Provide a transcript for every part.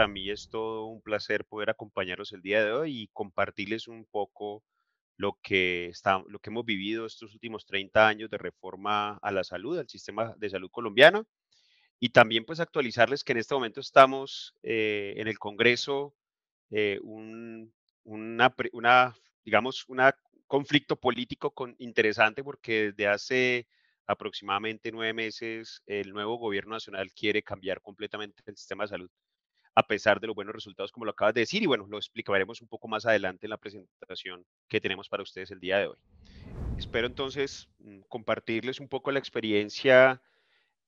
para mí es todo un placer poder acompañarlos el día de hoy y compartirles un poco lo que, está, lo que hemos vivido estos últimos 30 años de reforma a la salud, al sistema de salud colombiano. Y también pues actualizarles que en este momento estamos eh, en el Congreso eh, un una, una, digamos, un conflicto político con, interesante porque desde hace aproximadamente nueve meses el nuevo gobierno nacional quiere cambiar completamente el sistema de salud a pesar de los buenos resultados, como lo acabas de decir, y bueno, lo explicaremos un poco más adelante en la presentación que tenemos para ustedes el día de hoy. Espero entonces mm, compartirles un poco la experiencia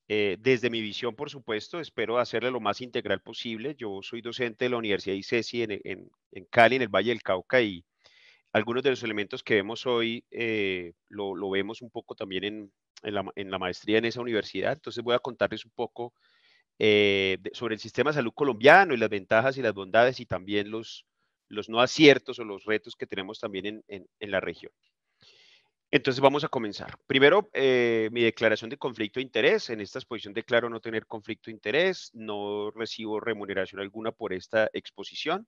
eh, desde mi visión, por supuesto, espero hacerle lo más integral posible. Yo soy docente de la Universidad de ICESI en, Cali, en el Valle del Cauca, y algunos de los elementos que vemos hoy eh, lo, vemos un poco también en, la, en la maestría en esa universidad. Entonces voy a contarles un poco eh, sobre el sistema de salud colombiano y las ventajas y las bondades y también los, no aciertos o los retos que tenemos también en, la región. Entonces vamos a comenzar. Primero, eh, mi declaración de conflicto de interés. En esta exposición declaro no tener conflicto de interés, no recibo remuneración alguna por esta exposición.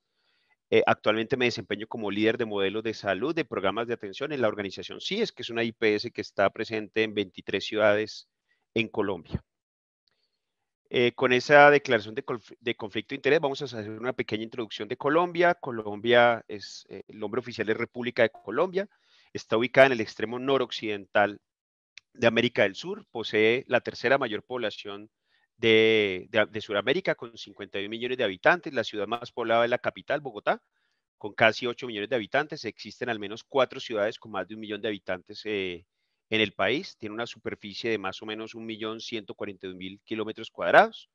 Eh, actualmente me desempeño como líder de modelos de salud de programas de atención en la organización CIES, que es una IPS que está presente en 23 ciudades en Colombia. Eh, con esa declaración de, conflicto de interés vamos a hacer una pequeña introducción de Colombia. Colombia es, eh, el nombre oficial de República de Colombia, está ubicada en el extremo noroccidental de América del Sur, posee la tercera mayor población de, Sudamérica con 51 millones de habitantes, la ciudad más poblada es la capital, Bogotá, con casi 8 millones de habitantes, existen al menos cuatro ciudades con más de un millón de habitantes eh, en el país, tiene una superficie de más o menos 1.141.000 kilómetros cuadrados.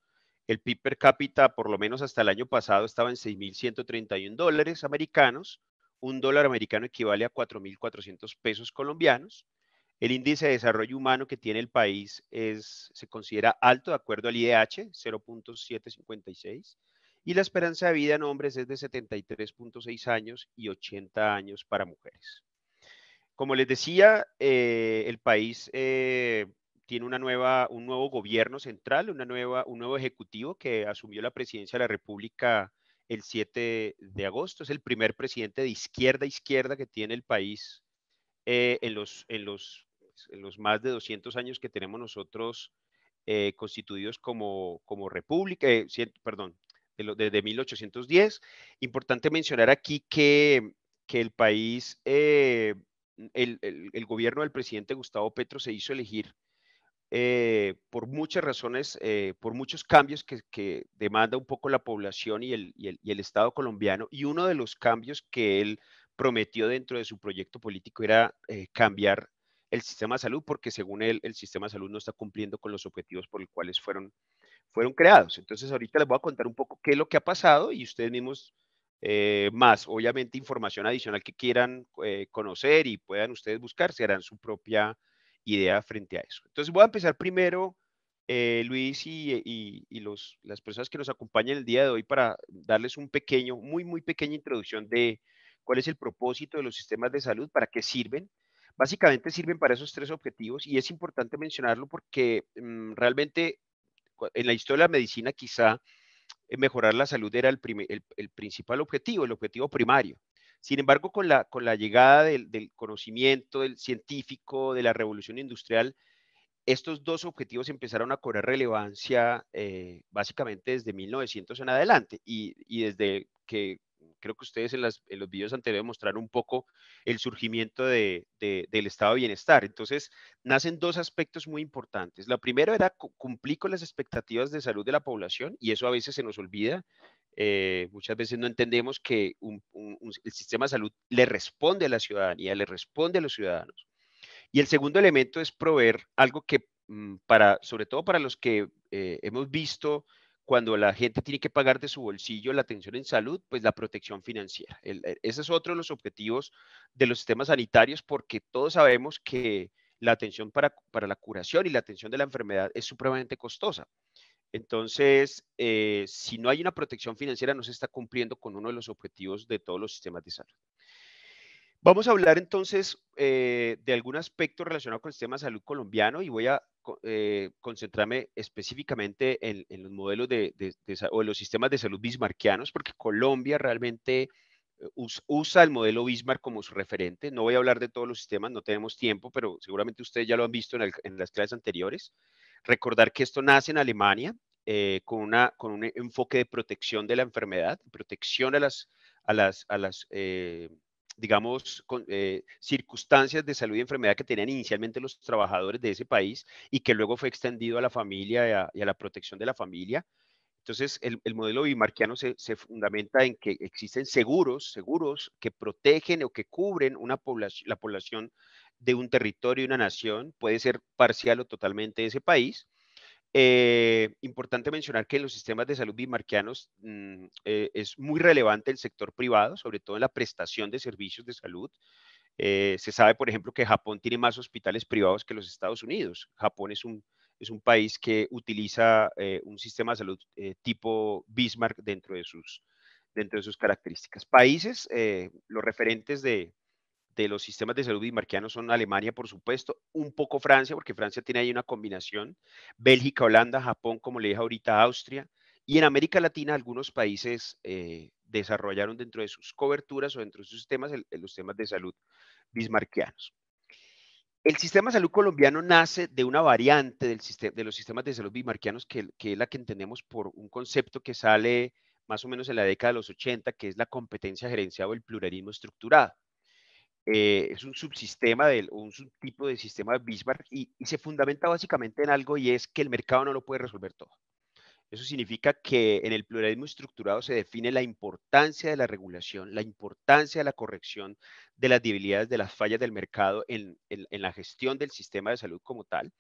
El PIB per cápita, por lo menos hasta el año pasado, estaba en 6.131 dólares americanos. Un dólar americano equivale a 4.400 pesos colombianos. El índice de desarrollo humano que tiene el país es, se considera alto de acuerdo al IDH, 0.756, y la esperanza de vida en hombres es de 73.6 años y 80 años para mujeres. Como les decía, eh, el país eh, tiene una nueva, un nuevo gobierno central, una nueva, un nuevo ejecutivo que asumió la presidencia de la República el 7 de agosto. Es el primer presidente de izquierda a izquierda que tiene el país eh, en, los, en, los, en los más de 200 años que tenemos nosotros constituidos como, como república, perdón, desde 1810. Importante mencionar aquí que, que el país el, gobierno del presidente Gustavo Petro se hizo elegir eh, por muchas razones, eh, por muchos cambios que, demanda un poco la población y el, Estado colombiano. Y uno de los cambios que él prometió dentro de su proyecto político era eh, cambiar el sistema de salud, porque según él, el sistema de salud no está cumpliendo con los objetivos por los cuales fueron, fueron creados. Entonces, ahorita les voy a contar un poco qué es lo que ha pasado y ustedes mismos eh, más, obviamente, información adicional que quieran eh, conocer y puedan ustedes buscar, se harán su propia idea frente a eso. Entonces, voy a empezar primero, eh, Luis y, las personas que nos acompañan el día de hoy para darles un pequeño, muy, muy pequeña introducción de cuál es el propósito de los sistemas de salud, para qué sirven. Básicamente sirven para esos tres objetivos y es importante mencionarlo porque mm, realmente en la historia de la medicina quizá eh, mejorar la salud era el, principal objetivo, el objetivo primario. Sin embargo, con la, con la llegada del, conocimiento del científico, de la revolución industrial, estos dos objetivos empezaron a cobrar relevancia eh, básicamente desde 1900 en adelante y, y desde que creo que ustedes en, los videos anteriores mostraron un poco el surgimiento del estado de bienestar. Entonces, nacen dos aspectos muy importantes. La primera era cumplir con las expectativas de salud de la población, y eso a veces se nos olvida. Eh, muchas veces no entendemos que un, el sistema de salud le responde a la ciudadanía, le responde a los ciudadanos. Y el segundo elemento es proveer algo que, mm, para, sobre todo para los que eh, hemos visto cuando la gente tiene que pagar de su bolsillo la atención en salud, pues la protección financiera. E, ese es otro de los objetivos de los sistemas sanitarios porque todos sabemos que la atención para, para la curación y la atención de la enfermedad es supremamente costosa. Entonces, eh, si no hay una protección financiera, no se está cumpliendo con uno de los objetivos de todos los sistemas de salud. Vamos a hablar entonces eh, de algún aspecto relacionado con el sistema de salud colombiano y voy a eh, concentrarme específicamente en, los modelos de, o los sistemas de salud bismarquianos, porque Colombia realmente eh, usa el modelo Bismarck como su referente. No voy a hablar de todos los sistemas, no tenemos tiempo, pero seguramente ustedes ya lo han visto en, las clases anteriores. Recordar que esto nace en Alemania con, una, con un enfoque de protección de la enfermedad, protección a las, las, a las digamos, eh, circunstancias de salud y enfermedad que tenían inicialmente los trabajadores de ese país y que luego fue extendido a la familia y a, la protección de la familia. Entonces, el, modelo bimarquiano se, fundamenta en que existen seguros, seguros que protegen o que cubren la población de un territorio, una nación, puede ser parcial o totalmente de ese país, eh, importante mencionar que en los sistemas de salud bismarquianos mm, eh, es muy relevante el sector privado, sobre todo en la prestación de servicios de salud. Eh, se sabe, por ejemplo, que Japón tiene más hospitales privados que los Estados Unidos. Japón es un, es un país que utiliza eh, un sistema de salud tipo Bismarck dentro de sus, dentro de sus características. Países, los referentes de, de los sistemas de salud bismarquianos son Alemania, por supuesto, un poco Francia, porque Francia tiene ahí una combinación, Bélgica, Holanda, Japón, como le dije ahorita, Austria, y en América Latina algunos países eh, desarrollaron dentro de sus coberturas o dentro de sus sistemas los temas de salud bismarquianos. El sistema de salud colombiano nace de una variante del sistema, de los sistemas de salud bismarquianos, que, que es la que entendemos por un concepto que sale más o menos en la década de los 80, que es la competencia gerenciada o el pluralismo estructurado. Eh, es un subsistema, del, un subtipo de sistema de Bismarck y, se fundamenta básicamente en algo y es que el mercado no lo puede resolver todo. Eso significa que en el pluralismo estructurado se define la importancia de la regulación, la importancia de la corrección de las debilidades, de las fallas del mercado en, la gestión del sistema de salud como tal.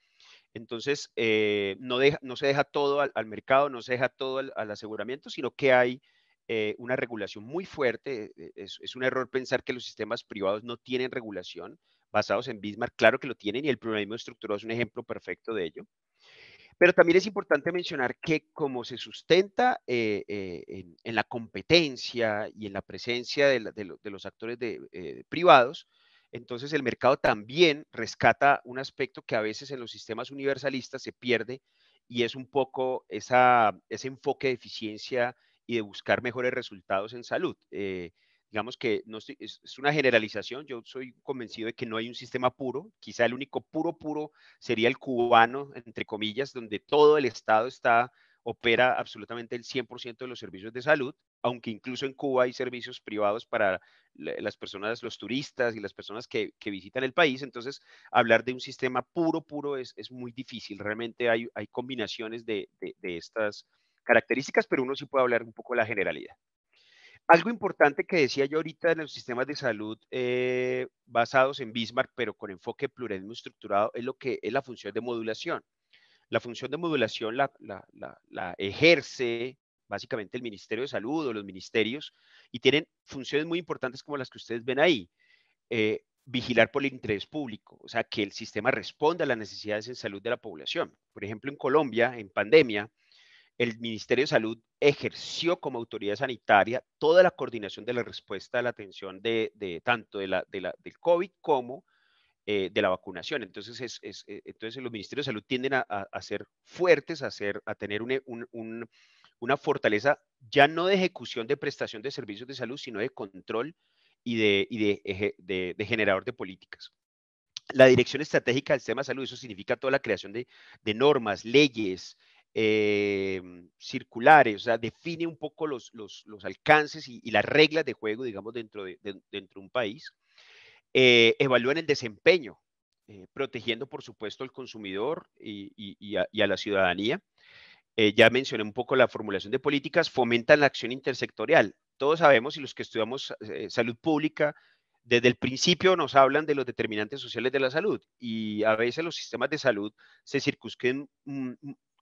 Entonces, eh, no, no se deja todo al, mercado, no se deja todo al, al aseguramiento, sino que hay eh, una regulación muy fuerte. E, es, un error pensar que los sistemas privados no tienen regulación basados en Bismarck. Claro que lo tienen y el pluralismo estructurado es un ejemplo perfecto de ello. Pero también es importante mencionar que como se sustenta eh, eh, en, la competencia y en la presencia de, los actores privados, entonces el mercado también rescata un aspecto que a veces en los sistemas universalistas se pierde y es un poco ese enfoque de eficiencia y de buscar mejores resultados en salud. Eh, digamos que no es, una generalización, yo soy convencido de que no hay un sistema puro, quizá el único puro puro sería el cubano, entre comillas, donde todo el Estado está opera absolutamente el 100% de los servicios de salud, aunque incluso en Cuba hay servicios privados para las personas, los turistas y las personas que, visitan el país. Entonces, hablar de un sistema puro, puro es, muy difícil. Realmente hay, hay combinaciones de, de estas características, pero uno sí puede hablar un poco de la generalidad. Algo importante que decía yo ahorita en los sistemas de salud eh, basados en Bismarck, pero con enfoque pluralismo estructurado, es lo que es la función de modulación. La función de modulación la, ejerce básicamente el Ministerio de Salud o los ministerios y tienen funciones muy importantes como las que ustedes ven ahí. Eh, vigilar por el interés público, o sea, que el sistema responda a las necesidades en salud de la población. Por ejemplo, en Colombia, en pandemia, el Ministerio de Salud ejerció como autoridad sanitaria toda la coordinación de la respuesta a la atención de, tanto del COVID como eh, de la vacunación. Entonces, es, eh, los ministerios de salud tienden a, ser fuertes, a, tener una fortaleza ya no de ejecución de prestación de servicios de salud, sino de control y de, generador de políticas la dirección estratégica del sistema de salud, eso significa toda la creación de normas, leyes, Em, circulares, o sea, define un poco los, los, alcances y, las reglas de juego, digamos, dentro de, dentro un país. Eh, evalúan el desempeño, eh, protegiendo, por supuesto, al consumidor y, a, y a, la ciudadanía. Eh, ya mencioné un poco la formulación de políticas, fomentan la acción intersectorial. Todos sabemos, y los que estudiamos salud pública, desde el principio nos hablan de los determinantes sociales de la salud y a veces los sistemas de salud se circunscriben mm,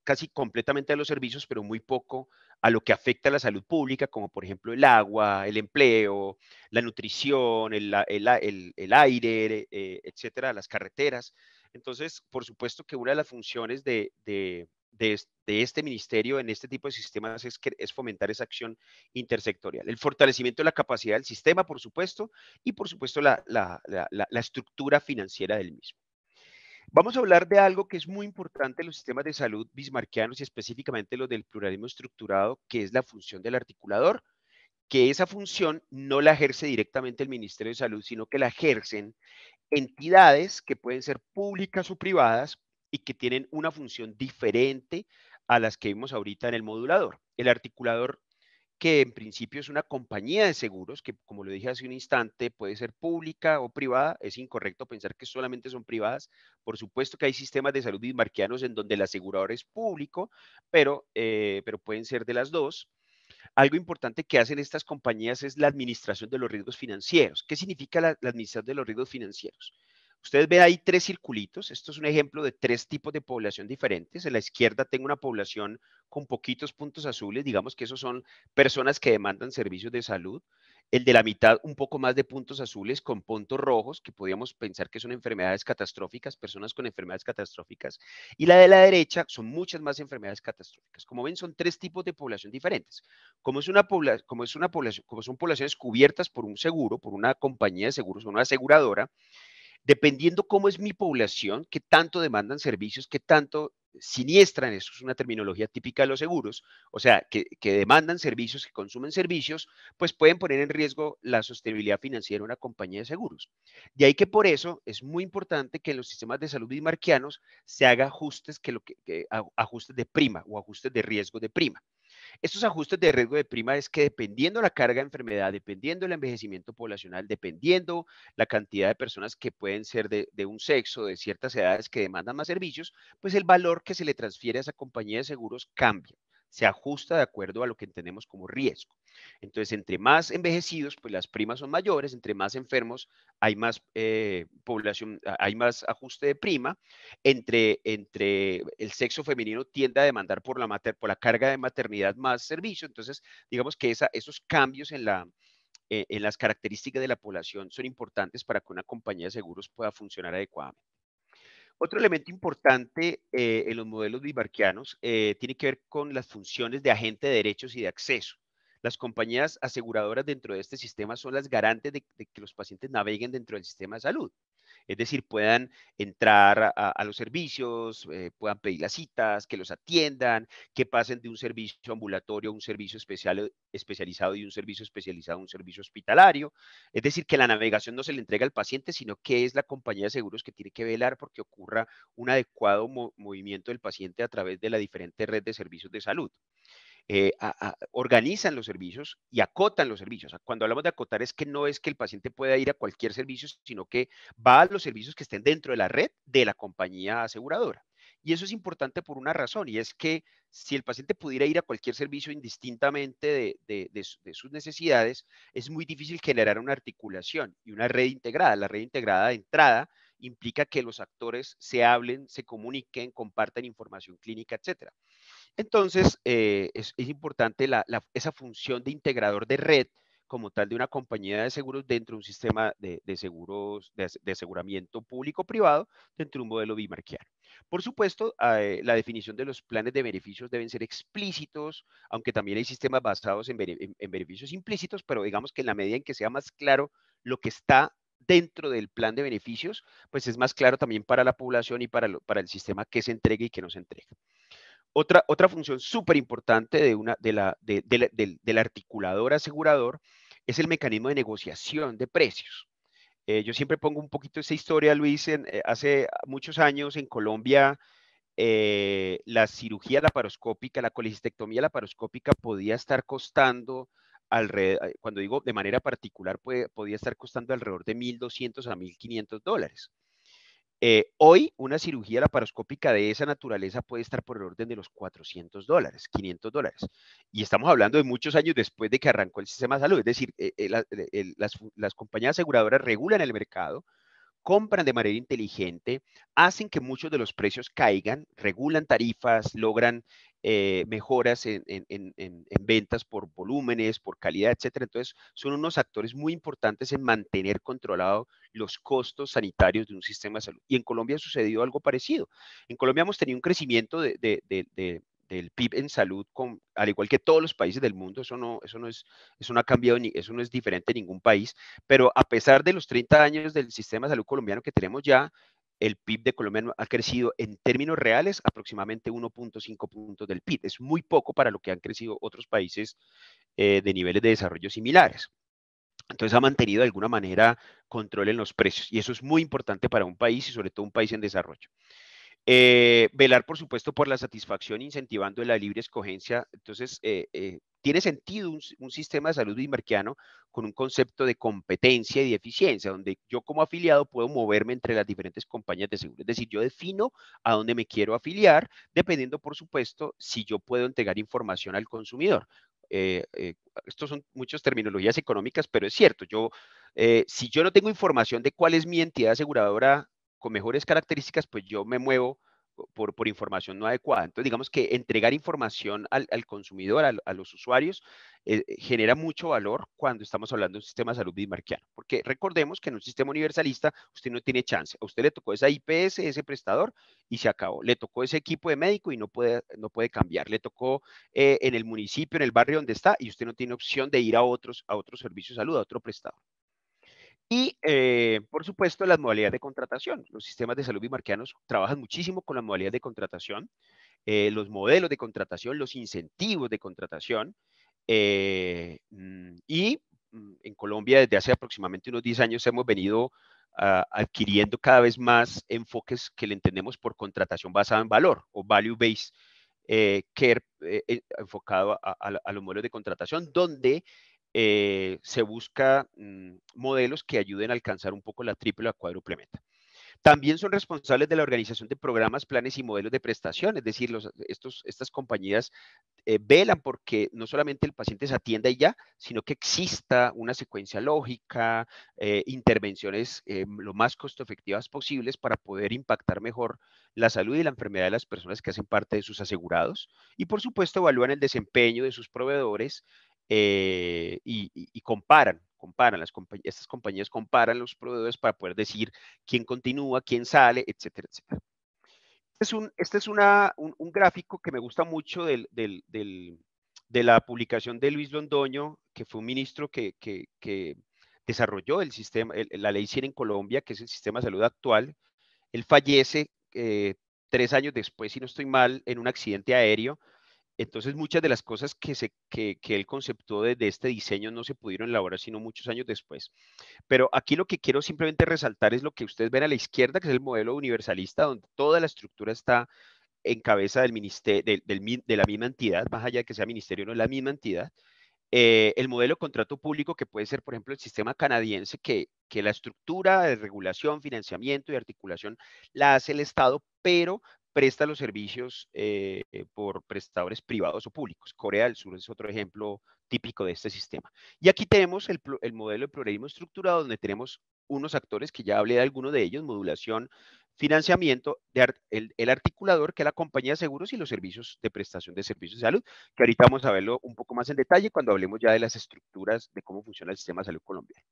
casi completamente a los servicios, pero muy poco a lo que afecta a la salud pública, como por ejemplo el agua, el empleo, la nutrición, el, aire, eh, etcétera, las carreteras. Entonces, por supuesto que una de las funciones de, este ministerio en este tipo de sistemas es, fomentar esa acción intersectorial. El fortalecimiento de la capacidad del sistema, por supuesto, y por supuesto la estructura financiera del mismo. Vamos a hablar de algo que es muy importante en los sistemas de salud bismarquianos y específicamente los del pluralismo estructurado, que es la función del articulador, que esa función no la ejerce directamente el Ministerio de Salud, sino que la ejercen entidades que pueden ser públicas o privadas y que tienen una función diferente a las que vimos ahorita en el modulador. El articulador que en principio es una compañía de seguros, que como lo dije hace un instante, puede ser pública o privada. Es incorrecto pensar que solamente son privadas. Por supuesto que hay sistemas de salud bismarquianos en donde el asegurador es público, pero, eh, pueden ser de las dos. Algo importante que hacen estas compañías es la administración de los riesgos financieros. ¿Qué significa la administración de los riesgos financieros? Ustedes ven ahí tres circulitos. Esto es un ejemplo de tres tipos de población diferentes. En la izquierda tengo una población con poquitos puntos azules. Digamos que esos son personas que demandan servicios de salud. El de la mitad, un poco más de puntos azules con puntos rojos, que podríamos pensar que son enfermedades catastróficas, personas con enfermedades catastróficas. Y la de la derecha son muchas más enfermedades catastróficas. Como ven, son tres tipos de población diferentes. Como, es una como, es una como son poblaciones cubiertas por un seguro, por una compañía de seguros una aseguradora, dependiendo cómo es mi población, qué tanto demandan servicios, qué tanto siniestran, eso es una terminología típica de los seguros, o sea, que, demandan servicios, que consumen servicios, pues pueden poner en riesgo la sostenibilidad financiera de una compañía de seguros. De ahí que por eso es muy importante que en los sistemas de salud bismarquianos se haga ajustes, que lo que ajustes de prima o ajustes de riesgo de prima. Estos ajustes de riesgo de prima es que dependiendo la carga de enfermedad, dependiendo el envejecimiento poblacional, dependiendo la cantidad de personas que pueden ser de, de un sexo, de ciertas edades que demandan más servicios, pues el valor que se le transfiere a esa compañía de seguros cambia se ajusta de acuerdo a lo que entendemos como riesgo. Entonces, entre más envejecidos, pues las primas son mayores, entre más enfermos hay más eh, población, hay más ajuste de prima, entre, entre el sexo femenino tiende a demandar por la, por la carga de maternidad más servicio, entonces digamos que esos cambios en la, eh, en las características de la población son importantes para que una compañía de seguros pueda funcionar adecuadamente. Otro elemento importante eh, en los modelos bimarquianos eh, tiene que ver con las funciones de agente de derechos y de acceso. Las compañías aseguradoras dentro de este sistema son las garantes de que los pacientes naveguen dentro del sistema de salud. Es decir, puedan entrar a, los servicios, eh, puedan pedir las citas, que los atiendan, que pasen de un servicio ambulatorio a un servicio eh, especializado y un servicio especializado a un servicio hospitalario. Es decir, que la navegación no se le entrega al paciente, sino que es la compañía de seguros que tiene que velar porque ocurra un adecuado movimiento del paciente a través de la diferente red de servicios de salud. Eh, organizan los servicios y acotan los servicios. Cuando hablamos de acotar es que no es que el paciente pueda ir a cualquier servicio, sino que va a los servicios que estén dentro de la red de la compañía aseguradora. Y eso es importante por una razón, y es que si el paciente pudiera ir a cualquier servicio indistintamente de, de, sus necesidades, es muy difícil generar una articulación y una red integrada. La red integrada de entrada implica que los actores se hablen, se comuniquen, compartan información clínica, etcétera. Entonces, eh, es, importante esa función de integrador de red como tal de una compañía de seguros dentro de un sistema de, seguros, de, aseguramiento público-privado dentro de un modelo bimarquear. Por supuesto, ah, eh, la definición de los planes de beneficios deben ser explícitos, aunque también hay sistemas basados en, beneficios implícitos, pero digamos que en la medida en que sea más claro lo que está dentro del plan de beneficios, pues es más claro también para la población y para, el sistema que se entrega y que no se entrega. Otra, función súper importante de, de la, del, articulador asegurador es el mecanismo de negociación de precios. Eh, yo siempre pongo un poquito esa historia, Luis, en, eh, hace muchos años en Colombia eh, la cirugía laparoscópica, la colecistectomía laparoscópica podía estar costando alrededor, cuando digo de manera particular, podía estar costando alrededor de 1.200 a 1.500 dólares. Eh, hoy una cirugía laparoscópica de esa naturaleza puede estar por el orden de los 400 dólares, 500 dólares. Y estamos hablando de muchos años después de que arrancó el sistema de salud. Es decir, eh, eh, las, las, compañías aseguradoras regulan el mercado, compran de manera inteligente, hacen que muchos de los precios caigan, regulan tarifas, logran eh, mejoras en, ventas por volúmenes, por calidad, etcétera. Entonces, son unos actores muy importantes en mantener controlado los costos sanitarios de un sistema de salud. Y en Colombia ha sucedido algo parecido. En Colombia hemos tenido un crecimiento del PIB en salud, con, al igual que todos los países del mundo, eso no, eso no, es, eso ha cambiado, ni, eso no es diferente en ningún país, pero a pesar de los 30 años del sistema de salud colombiano que tenemos ya, el PIB de Colombia ha crecido en términos reales aproximadamente 1.5 puntos del PIB. Es muy poco para lo que han crecido otros países eh, de niveles de desarrollo similares. Entonces ha mantenido de alguna manera control en los precios y eso es muy importante para un país y sobre todo un país en desarrollo. Eh, velar, por supuesto, por la satisfacción, incentivando la libre escogencia. Entonces, eh, eh, tiene sentido un, sistema de salud bismarquiano con un concepto de competencia y de eficiencia, donde yo como afiliado puedo moverme entre las diferentes compañías de seguro. Es decir, yo defino a dónde me quiero afiliar, dependiendo, por supuesto, si yo puedo entregar información al consumidor. estos son muchas terminologías económicas, pero es cierto, yo, si yo no tengo información de cuál es mi entidad aseguradora con mejores características, pues yo me muevo por, por, información no adecuada. Entonces, digamos que entregar información al, consumidor, a los usuarios, eh, genera mucho valor cuando estamos hablando de un sistema de salud bismarquiano. Porque recordemos que en un sistema universalista usted no tiene chance. A usted le tocó esa IPS, ese prestador, y se acabó. Le tocó ese equipo de médico y no puede, no puede cambiar. Le tocó eh, en el municipio, en el barrio donde está, y usted no tiene opción de ir a otros, a otros servicios de salud, a otro prestador. Y, eh, por supuesto, las modalidades de contratación. Los sistemas de salud bimarquianos trabajan muchísimo con las modalidades de contratación, eh, los modelos de contratación, los incentivos de contratación. Eh, mm, y mm, en Colombia, desde hace aproximadamente unos 10 años, hemos venido ah, adquiriendo cada vez más enfoques que le entendemos por contratación basada en valor o value-based care, enfocado a los modelos de contratación, donde eh, se busca mm, modelos que ayuden a alcanzar un poco la triple o cuádruple meta. También son responsables de la organización de programas, planes y modelos de prestación, es decir, estos, estas compañías eh, velan porque no solamente el paciente se atienda y ya, sino que exista una secuencia lógica, eh, intervenciones lo más costo efectivas posibles para poder impactar mejor la salud y la enfermedad de las personas que hacen parte de sus asegurados. Y por supuesto, evalúan el desempeño de sus proveedores eh, y, comparan, comparan, las estas compañías comparan los proveedores para poder decir quién continúa, quién sale, etcétera, etcétera. Este es un, este gráfico que me gusta mucho de la publicación de Luis Londoño, que fue un ministro que, que, desarrolló el sistema, la ley 100 en Colombia, que es el sistema de salud actual. Él fallece eh, tres años después, si no estoy mal, en un accidente aéreo entonces muchas de las cosas que, se, que, que él conceptuó de, este diseño no se pudieron elaborar sino muchos años después. Pero aquí lo que quiero simplemente resaltar es lo que ustedes ven a la izquierda, que es el modelo universalista, donde toda la estructura está en cabeza del de la misma entidad, más allá de que sea ministerio, no la misma entidad. Eh, el modelo contrato público, que puede ser, por ejemplo, el sistema canadiense, que, que la estructura de regulación, financiamiento y articulación la hace el Estado, pero presta los servicios eh, eh, por prestadores privados o públicos. Corea del Sur es otro ejemplo típico de este sistema. Y aquí tenemos el, modelo de pluralismo estructurado, donde tenemos unos actores que ya hablé de algunos de ellos, modulación, financiamiento, el, el, articulador, que es la compañía de seguros y los servicios de prestación de servicios de salud, que ahorita vamos a verlo un poco más en detalle cuando hablemos ya de las estructuras de cómo funciona el sistema de salud colombiano.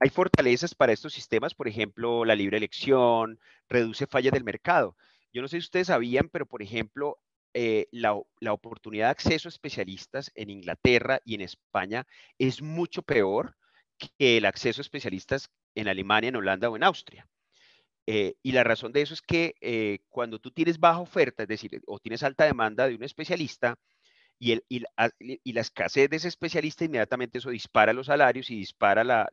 Hay fortalezas para estos sistemas, por ejemplo, la libre elección, reduce fallas del mercado. Yo no sé si ustedes sabían, pero por ejemplo, eh, la, oportunidad de acceso a especialistas en Inglaterra y en España es mucho peor que el acceso a especialistas en Alemania, en Holanda o en Austria. Eh, y la razón de eso es que eh, cuando tú tienes baja oferta, es decir, o tienes alta demanda de un especialista y, el, la, escasez de ese especialista, inmediatamente eso dispara los salarios y dispara la,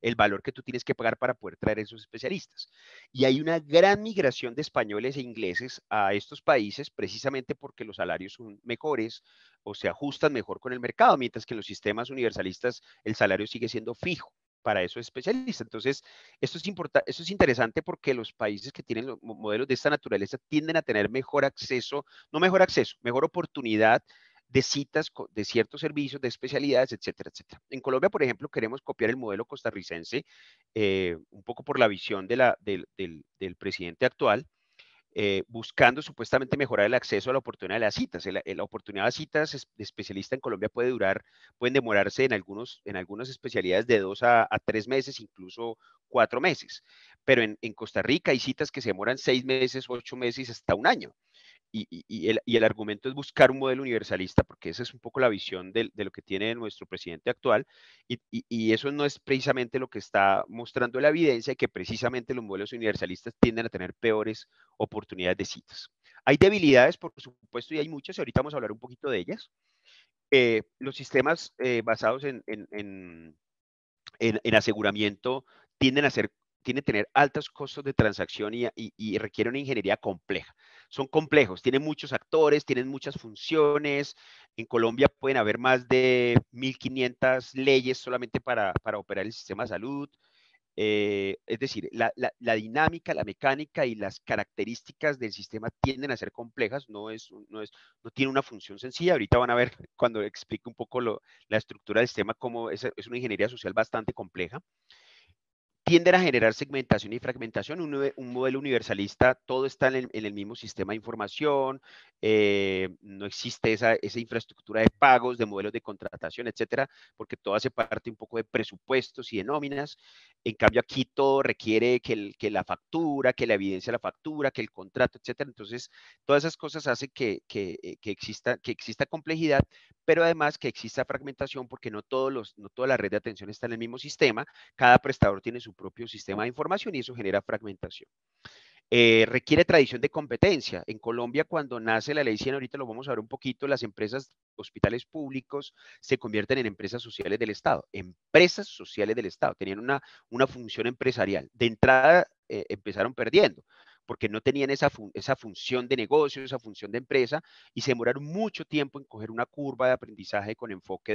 el valor que tú tienes que pagar para poder traer esos especialistas. Y hay una gran migración de españoles e ingleses a estos países precisamente porque los salarios son mejores o se ajustan mejor con el mercado, mientras que en los sistemas universalistas el salario sigue siendo fijo para esos especialistas. Entonces, esto es, esto es interesante porque los países que tienen modelos de esta naturaleza tienden a tener mejor acceso, no mejor acceso, mejor oportunidad de citas de ciertos servicios, de especialidades, etcétera, etcétera. En Colombia, por ejemplo, queremos copiar el modelo costarricense eh, un poco por la visión del, presidente actual, eh, buscando supuestamente mejorar el acceso a la oportunidad de las citas. la oportunidad de citas de especialista en Colombia puede durar, pueden demorarse en, algunos, en algunas especialidades de dos a, tres meses, incluso cuatro meses. Pero en, en, Costa Rica hay citas que se demoran seis meses, ocho meses, hasta un año y, el, argumento es buscar un modelo universalista, porque esa es un poco la visión de, lo que tiene nuestro presidente actual, y, eso no es precisamente lo que está mostrando la evidencia, que precisamente los modelos universalistas tienden a tener peores oportunidades de citas. Hay debilidades, por supuesto, y hay muchas, y ahorita vamos a hablar un poquito de ellas. Eh, los sistemas eh, basados en, en, en aseguramiento tienden a ser tiene que tener altos costos de transacción y, requiere una ingeniería compleja. Son complejos, tienen muchos actores, tienen muchas funciones. En Colombia pueden haber más de 1.500 leyes solamente para, operar el sistema de salud. Eh, es decir, la, dinámica, la mecánica y las características del sistema tienden a ser complejas, no, es, no, es, no tiene una función sencilla. Ahorita van a ver cuando explique un poco la estructura del sistema, cómo es, es una ingeniería social bastante compleja tienden a generar segmentación y fragmentación. Un, un modelo universalista, todo está en el, mismo sistema de información, eh, no existe esa, esa, infraestructura de pagos, de modelos de contratación, etcétera, porque todo hace parte un poco de presupuestos y de nóminas. En cambio, aquí todo requiere que, el, que la factura, que la evidencia de la factura, que el contrato, etcétera. Entonces, todas esas cosas hacen que, que, eh, que, exista, que exista complejidad, pero además que exista fragmentación porque no, todos los, no toda la red de atención está en el mismo sistema, cada prestador tiene su propio sistema de información y eso genera fragmentación. Eh, requiere tradición de competencia. En Colombia, cuando nace la ley 100, ahorita lo vamos a ver un poquito, las empresas, hospitales públicos, se convierten en empresas sociales del Estado, empresas sociales del Estado, tenían una, una función empresarial. De entrada, eh, empezaron perdiendo porque no tenían esa, esa función de negocio, esa función de empresa, y se demoraron mucho tiempo en coger una curva de aprendizaje con enfoque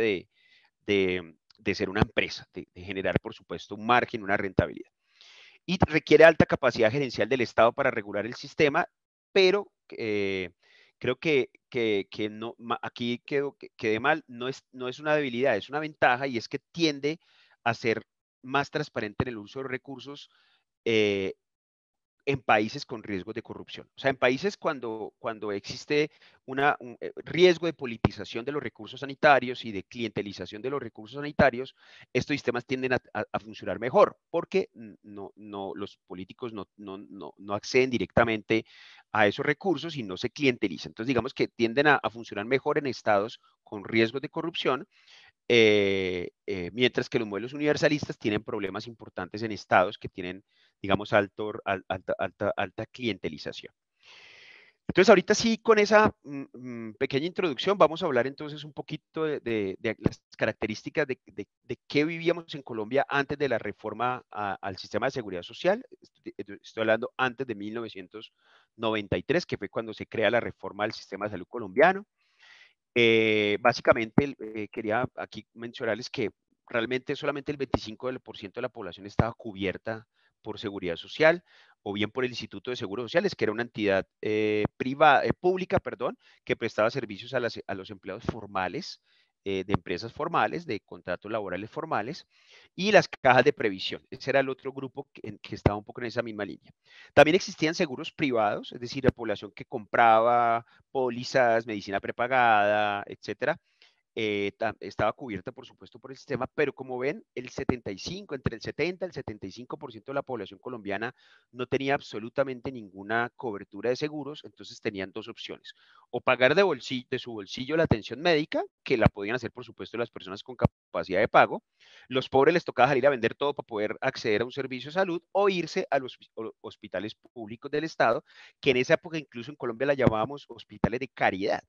de, de ser una empresa, de, generar, por supuesto, un margen, una rentabilidad. Y requiere alta capacidad gerencial del Estado para regular el sistema, pero eh, creo que, que, que no, aquí quedó, quedé mal, no es, no es una debilidad, es una ventaja y es que tiende a ser más transparente en el uso de recursos eh, en países con riesgo de corrupción. O sea, en países cuando, cuando existe un eh, riesgo de politización de los recursos sanitarios y de clientelización de los recursos sanitarios, estos sistemas tienden a, funcionar mejor porque no, no, los políticos no, acceden directamente a esos recursos y no se clientelizan. Entonces, digamos que tienden a, funcionar mejor en estados con riesgo de corrupción, eh, eh, mientras que los modelos universalistas tienen problemas importantes en estados que tienen digamos, alto, alta, alta, clientelización. Entonces, ahorita sí, con esa mm, mm, pequeña introducción, vamos a hablar entonces un poquito de, las características de, qué vivíamos en Colombia antes de la reforma al sistema de seguridad social. Estoy, hablando antes de 1993, que fue cuando se crea la reforma al sistema de salud colombiano. Eh, básicamente, eh, quería aquí mencionarles que realmente solamente el 25% de la población estaba cubierta por Seguridad Social o bien por el Instituto de Seguros Sociales, que era una entidad eh, eh, pública perdón, que prestaba servicios a, los empleados formales eh, de empresas formales, de contratos laborales formales, y las cajas de previsión. Ese era el otro grupo que, que estaba un poco en esa misma línea. También existían seguros privados, es decir, la población que compraba pólizas, medicina prepagada, etcétera, eh, estaba cubierta, por supuesto, por el sistema, pero como ven, el 75, entre el 70 y el 75% de la población colombiana no tenía absolutamente ninguna cobertura de seguros, entonces tenían dos opciones, o pagar de, bolsillo, de su bolsillo la atención médica, que la podían hacer, por supuesto, las personas con capacidad de pago, los pobres les tocaba salir a vender todo para poder acceder a un servicio de salud, o irse a los hospitales públicos del Estado, que en esa época incluso en Colombia la llamábamos hospitales de caridad,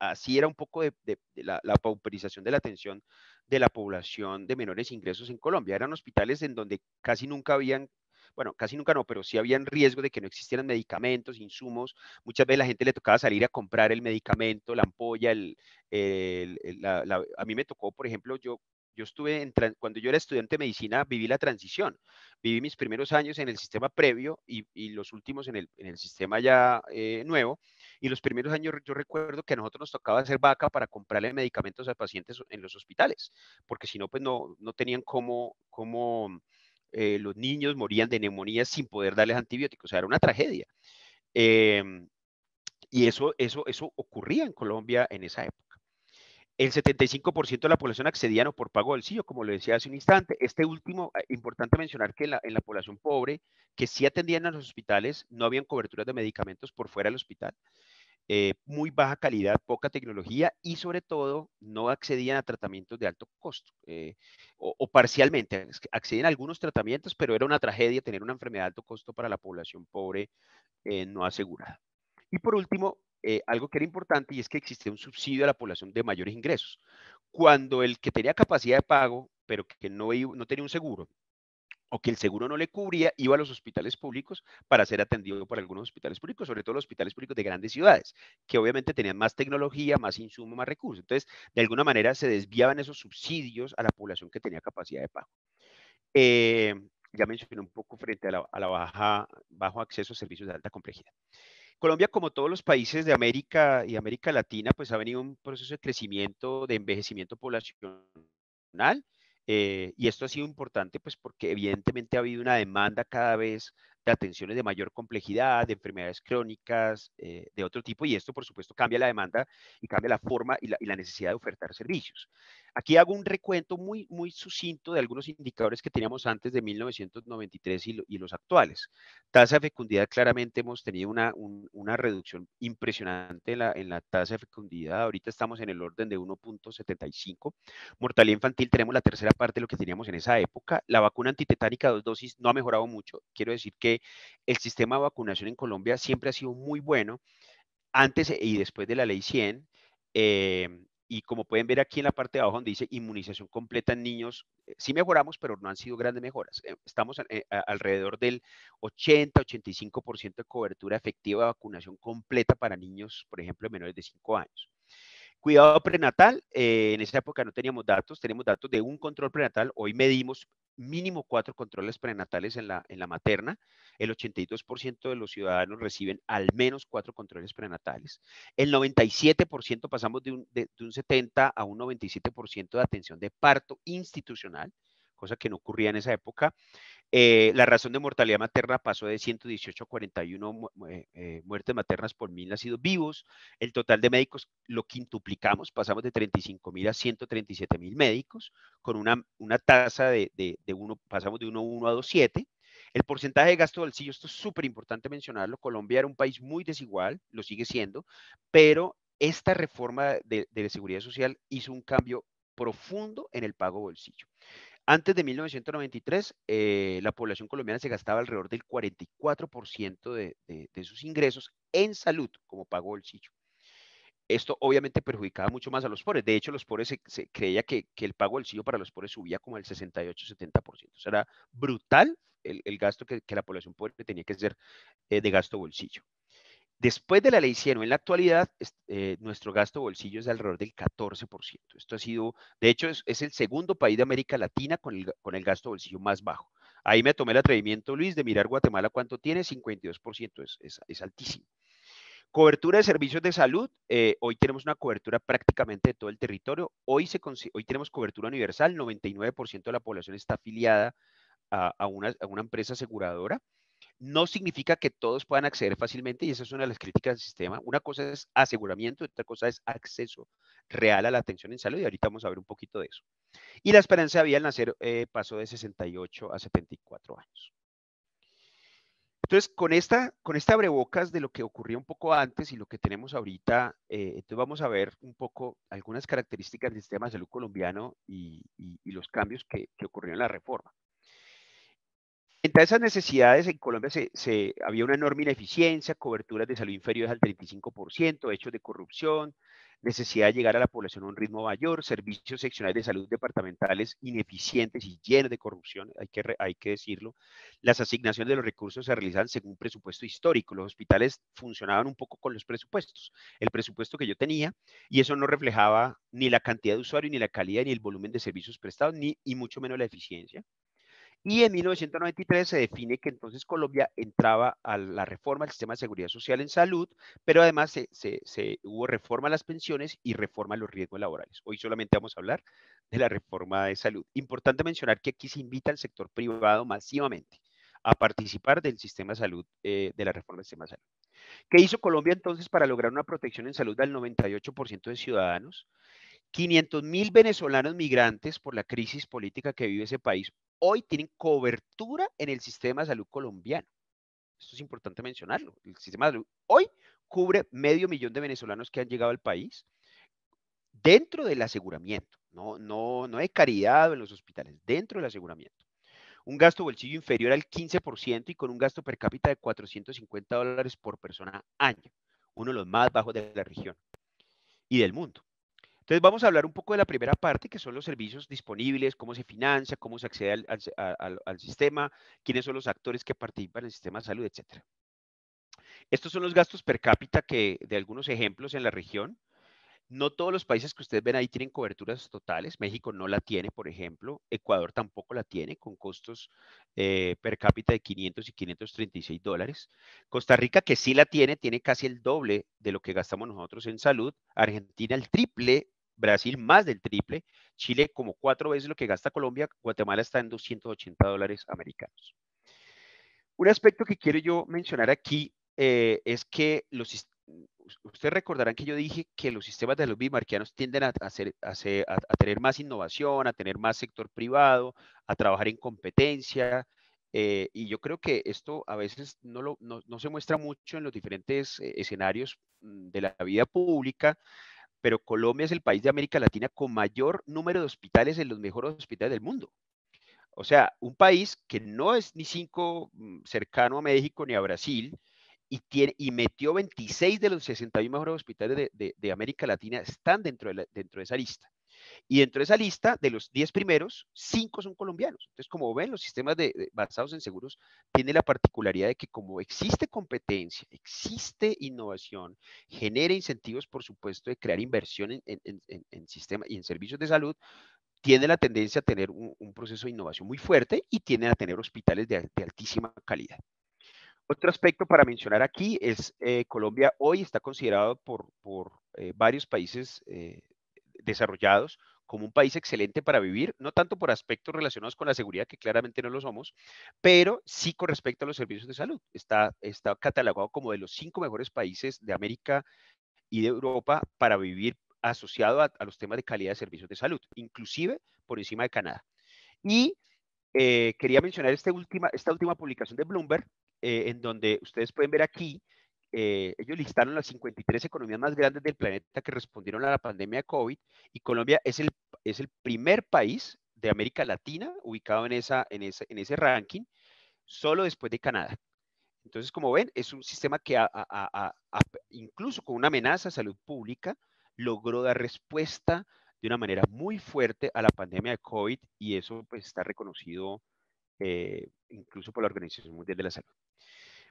así era un poco de, la, pauperización de la atención de la población de menores ingresos en Colombia. Eran hospitales en donde casi nunca habían, bueno, casi nunca no, pero sí habían riesgo de que no existieran medicamentos, insumos. Muchas veces la gente le tocaba salir a comprar el medicamento, la ampolla, el, a mí me tocó, por ejemplo, yo yo estuve, cuando yo era estudiante de medicina, viví la transición. Viví mis primeros años en el sistema previo y, los últimos en el, sistema ya eh, nuevo. Y los primeros años yo recuerdo que a nosotros nos tocaba hacer vaca para comprarle medicamentos a pacientes en los hospitales, porque si no, pues no, tenían cómo, eh, los niños morían de neumonía sin poder darles antibióticos, o sea, era una tragedia. Em, y eso, eso, eso ocurría en Colombia en esa época. El 75% de la población accedía no por pago del bolsillo, como lo decía hace un instante. Este último, eh, importante mencionar que en la, población pobre, que sí atendían a los hospitales, no habían cobertura de medicamentos por fuera del hospital. Eh, muy baja calidad, poca tecnología y sobre todo no accedían a tratamientos de alto costo eh, o, parcialmente accedían a algunos tratamientos, pero era una tragedia tener una enfermedad de alto costo para la población pobre no asegurada. Y por último, eh, algo que era importante y es que existía un subsidio a la población de mayores ingresos. Cuando el que tenía capacidad de pago, pero que no, tenía un seguro, o que el seguro no le cubría, iba a los hospitales públicos para ser atendido por algunos hospitales públicos, sobre todo los hospitales públicos de grandes ciudades, que obviamente tenían más tecnología, más insumo, más recursos. Entonces, de alguna manera se desviaban esos subsidios a la población que tenía capacidad de pago. Eh, ya mencioné un poco frente a la, a la, baja, bajo acceso a servicios de alta complejidad. Colombia, como todos los países de América y América Latina, pues ha venido un proceso de crecimiento, de envejecimiento poblacional. Eh, y esto ha sido importante pues porque evidentemente ha habido una demanda cada vez de atenciones de mayor complejidad, de enfermedades crónicas, eh, de otro tipo, y esto por supuesto cambia la demanda y cambia la forma y la, y la necesidad de ofertar servicios. Aquí hago un recuento muy, muy sucinto de algunos indicadores que teníamos antes de 1993 y, los actuales. Tasa de fecundidad, claramente hemos tenido una, una reducción impresionante en la, en la tasa de fecundidad. Ahorita estamos en el orden de 1.75. Mortalidad infantil, tenemos la tercera parte de lo que teníamos en esa época. La vacuna antitetánica, dos dosis, no ha mejorado mucho. Quiero decir que el sistema de vacunación en Colombia siempre ha sido muy bueno antes eh, y después de la ley 100. Y como pueden ver aquí en la parte de abajo donde dice inmunización completa en niños, eh, sí mejoramos, pero no han sido grandes mejoras. Eh, estamos eh, alrededor del 80-85% de cobertura efectiva de vacunación completa para niños, por ejemplo, menores de 5 años. Cuidado prenatal, eh, en esa época no teníamos datos, tenemos datos de un control prenatal, hoy medimos mínimo cuatro controles prenatales en la, en la materna, el 82% de los ciudadanos reciben al menos cuatro controles prenatales, el 97% pasamos de un, de un 70 a un 97% de atención de parto institucional, cosa que no ocurría en esa época. Eh, la razón de mortalidad materna pasó de 118 a 41 eh, eh, muertes maternas por mil nacidos vivos. El total de médicos lo quintuplicamos, pasamos de 35 mil a 137 mil médicos, con una, una tasa de, de, uno, pasamos de 1.1 a 2.7. El porcentaje de gasto de bolsillo, esto es súper importante mencionarlo, Colombia era un país muy desigual, lo sigue siendo, pero esta reforma de, de seguridad social hizo un cambio profundo en el pago bolsillo. Antes de 1993, eh, la población colombiana se gastaba alrededor del 44% de, sus ingresos en salud, como pago bolsillo. Esto obviamente perjudicaba mucho más a los pobres. De hecho, los pobres se, creía que, el pago bolsillo para los pobres subía como al 68-70%. O sea, era brutal el, gasto que, la población pobre tenía que hacer eh, de gasto bolsillo. Después de la ley hicieron, en la actualidad, eh, nuestro gasto bolsillo es de alrededor del 14%. Esto ha sido, de hecho, es, el segundo país de América Latina con el, con el, gasto bolsillo más bajo. Ahí me tomé el atrevimiento, Luis, de mirar Guatemala cuánto tiene, 52%, es, altísimo. Cobertura de servicios de salud, eh, hoy tenemos una cobertura prácticamente de todo el territorio. Hoy, hoy tenemos cobertura universal, 99% de la población está afiliada a, una, a una empresa aseguradora no significa que todos puedan acceder fácilmente y esa es una de las críticas del sistema. Una cosa es aseguramiento, otra cosa es acceso real a la atención en salud y ahorita vamos a ver un poquito de eso. Y la esperanza de vida al nacer eh, pasó de 68 a 74 años. Entonces, con esta, con esta abrebocas de lo que ocurrió un poco antes y lo que tenemos ahorita, eh, entonces vamos a ver un poco algunas características del sistema de salud colombiano y, los cambios que, que ocurrieron en la reforma. Entre esas necesidades, en Colombia se, había una enorme ineficiencia, coberturas de salud inferiores al 35%, hechos de corrupción, necesidad de llegar a la población a un ritmo mayor, servicios seccionales de salud departamentales ineficientes y llenos de corrupción, hay que, hay que decirlo. Las asignaciones de los recursos se realizaban según presupuesto histórico. Los hospitales funcionaban un poco con los presupuestos, el presupuesto que yo tenía, y eso no reflejaba ni la cantidad de usuarios, ni la calidad, ni el volumen de servicios prestados, ni, mucho menos la eficiencia. Y en 1993 se define que entonces Colombia entraba a la reforma del sistema de seguridad social en salud, pero además se, hubo reforma a las pensiones y reforma a los riesgos laborales. Hoy solamente vamos a hablar de la reforma de salud. Importante mencionar que aquí se invita al sector privado masivamente a participar del sistema de salud, eh, de la reforma del sistema de salud. ¿Qué hizo Colombia entonces para lograr una protección en salud del 98% de ciudadanos? 500 mil venezolanos migrantes por la crisis política que vive ese país hoy tienen cobertura en el sistema de salud colombiano. Esto es importante mencionarlo. El sistema de salud hoy cubre medio millón de venezolanos que han llegado al país dentro del aseguramiento, no, no, no caridad en los hospitales, dentro del aseguramiento. Un gasto bolsillo inferior al 15% y con un gasto per cápita de 450 dólares por persona año, uno de los más bajos de la región y del mundo. Entonces vamos a hablar un poco de la primera parte, que son los servicios disponibles, cómo se financia, cómo se accede al, sistema, quiénes son los actores que participan en el sistema de salud, etcétera. Estos son los gastos per cápita que, de algunos ejemplos en la región. No todos los países que ustedes ven ahí tienen coberturas totales. México no la tiene, por ejemplo. Ecuador tampoco la tiene, con costos eh, per cápita de 500 y 536 dólares. Costa Rica, que sí la tiene, tiene casi el doble de lo que gastamos nosotros en salud. Argentina, el triple Brasil más del triple, Chile como cuatro veces lo que gasta Colombia, Guatemala está en 280 dólares americanos. Un aspecto que quiero yo mencionar aquí eh, es que los, ustedes recordarán que yo dije que los sistemas de los bimarquianos tienden a, hacer, a, tener más innovación, a tener más sector privado, a trabajar en competencia. Eh, y yo creo que esto a veces no, no, se muestra mucho en los diferentes eh, escenarios mm, de la vida pública, pero Colombia es el país de América Latina con mayor número de hospitales en los mejores hospitales del mundo. O sea, un país que no es ni cinco mm, cercano a México ni a Brasil y, y metió 26 de los 61 mejores hospitales de, América Latina están dentro dentro de esa lista. Y dentro de esa lista, de los 10 primeros, 5 son colombianos. Entonces, como ven, los sistemas de, basados en seguros tienen la particularidad de que como existe competencia, existe innovación, genera incentivos, por supuesto, de crear inversión en, sistemas y en servicios de salud, tiene la tendencia a tener un, proceso de innovación muy fuerte y tiene a tener hospitales de, altísima calidad. Otro aspecto para mencionar aquí es eh, Colombia hoy está considerado por, eh, varios países eh, desarrollados como un país excelente para vivir, no tanto por aspectos relacionados con la seguridad, que claramente no lo somos, pero sí con respecto a los servicios de salud. Está, está catalogado como de los cinco mejores países de América y de Europa para vivir asociado a, los temas de calidad de servicios de salud, inclusive por encima de Canadá. Y eh, quería mencionar este última, esta última publicación de Bloomberg, eh, en donde ustedes pueden ver aquí eh, ellos listaron las 53 economías más grandes del planeta que respondieron a la pandemia de COVID y Colombia es el, es el primer país de América Latina ubicado en, esa, en, ese ranking, solo después de Canadá. Entonces, como ven, es un sistema que incluso con una amenaza a salud pública logró dar respuesta de una manera muy fuerte a la pandemia de COVID y eso pues, está reconocido eh, incluso por la Organización Mundial de la Salud.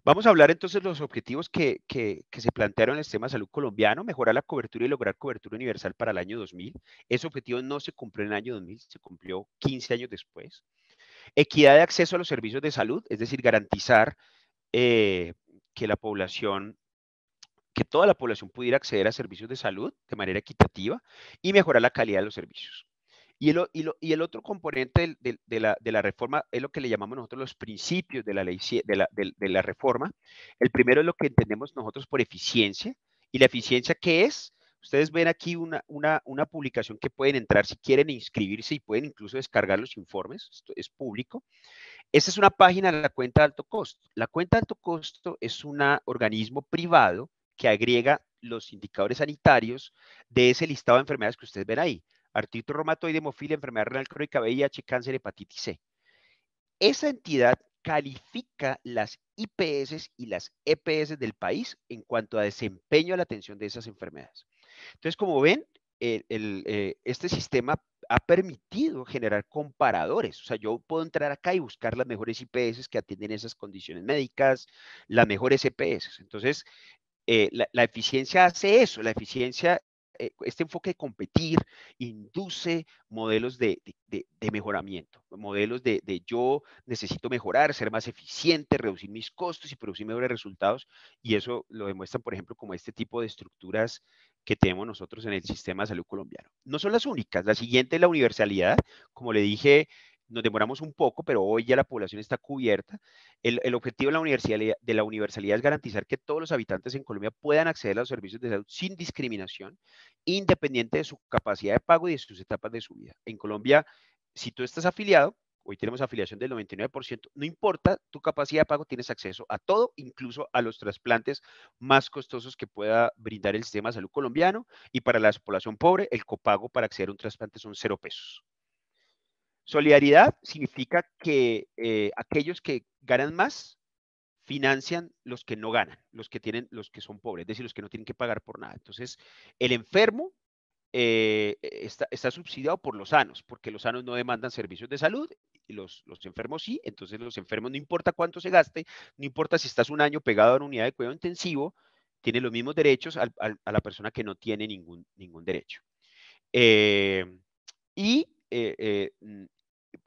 Vamos a hablar entonces de los objetivos que, se plantearon en el sistema de salud colombiano, mejorar la cobertura y lograr cobertura universal para el año 2000. Ese objetivo no se cumplió en el año 2000, se cumplió 15 años después. Equidad de acceso a los servicios de salud, es decir, garantizar eh, que la población que toda la población pudiera acceder a servicios de salud de manera equitativa y mejorar la calidad de los servicios. Y el, otro componente de, la, reforma es lo que le llamamos nosotros los principios de la, ley, de la, reforma. El primero es lo que entendemos nosotros por eficiencia. ¿Y la eficiencia qué es? Ustedes ven aquí una, una, publicación que pueden entrar si quieren e inscribirse y pueden incluso descargar los informes, esto es público. Esta es una página de la cuenta de alto costo. La cuenta de alto costo es un organismo privado que agrega los indicadores sanitarios de ese listado de enfermedades que ustedes ven ahí artritis reumatoide, hemofilia, enfermedad renal crónica, VIH, cáncer, hepatitis C. Esa entidad califica las IPS y las EPS del país en cuanto a desempeño a la atención de esas enfermedades. Entonces, como ven, eh, este sistema ha permitido generar comparadores. O sea, yo puedo entrar acá y buscar las mejores IPS que atienden esas condiciones médicas, las mejores EPS. Entonces, eh, la, la, eficiencia hace eso, la eficiencia eh, este enfoque de competir induce modelos de, de, de mejoramiento, modelos de, de, yo necesito mejorar, ser más eficiente, reducir mis costos y producir mejores resultados. Y eso lo demuestran, por ejemplo, como este tipo de estructuras que tenemos nosotros en el sistema de salud colombiano. No son las únicas, la siguiente es la universalidad. Como le dije, nos demoramos un poco, pero hoy ya la población está cubierta. El, objetivo de la, de la universalidad es garantizar que todos los habitantes en Colombia puedan acceder a los servicios de salud sin discriminación, independiente de su capacidad de pago y de sus etapas de su vida. En Colombia, si tú estás afiliado, hoy tenemos afiliación del 99%, no importa tu capacidad de pago, tienes acceso a todo, incluso a los trasplantes más costosos que pueda brindar el sistema de salud colombiano y para la población pobre, el copago para acceder a un trasplante son cero pesos. Solidaridad significa que eh, aquellos que ganan más financian los que no ganan, los que tienen, los que son pobres, es decir, los que no tienen que pagar por nada. Entonces, el enfermo eh, está, subsidiado por los sanos, porque los sanos no demandan servicios de salud, y los, enfermos sí, entonces los enfermos no importa cuánto se gaste, no importa si estás un año pegado en unidad de cuidado intensivo, tiene los mismos derechos a la persona que no tiene ningún, derecho. Eh, y eh, eh,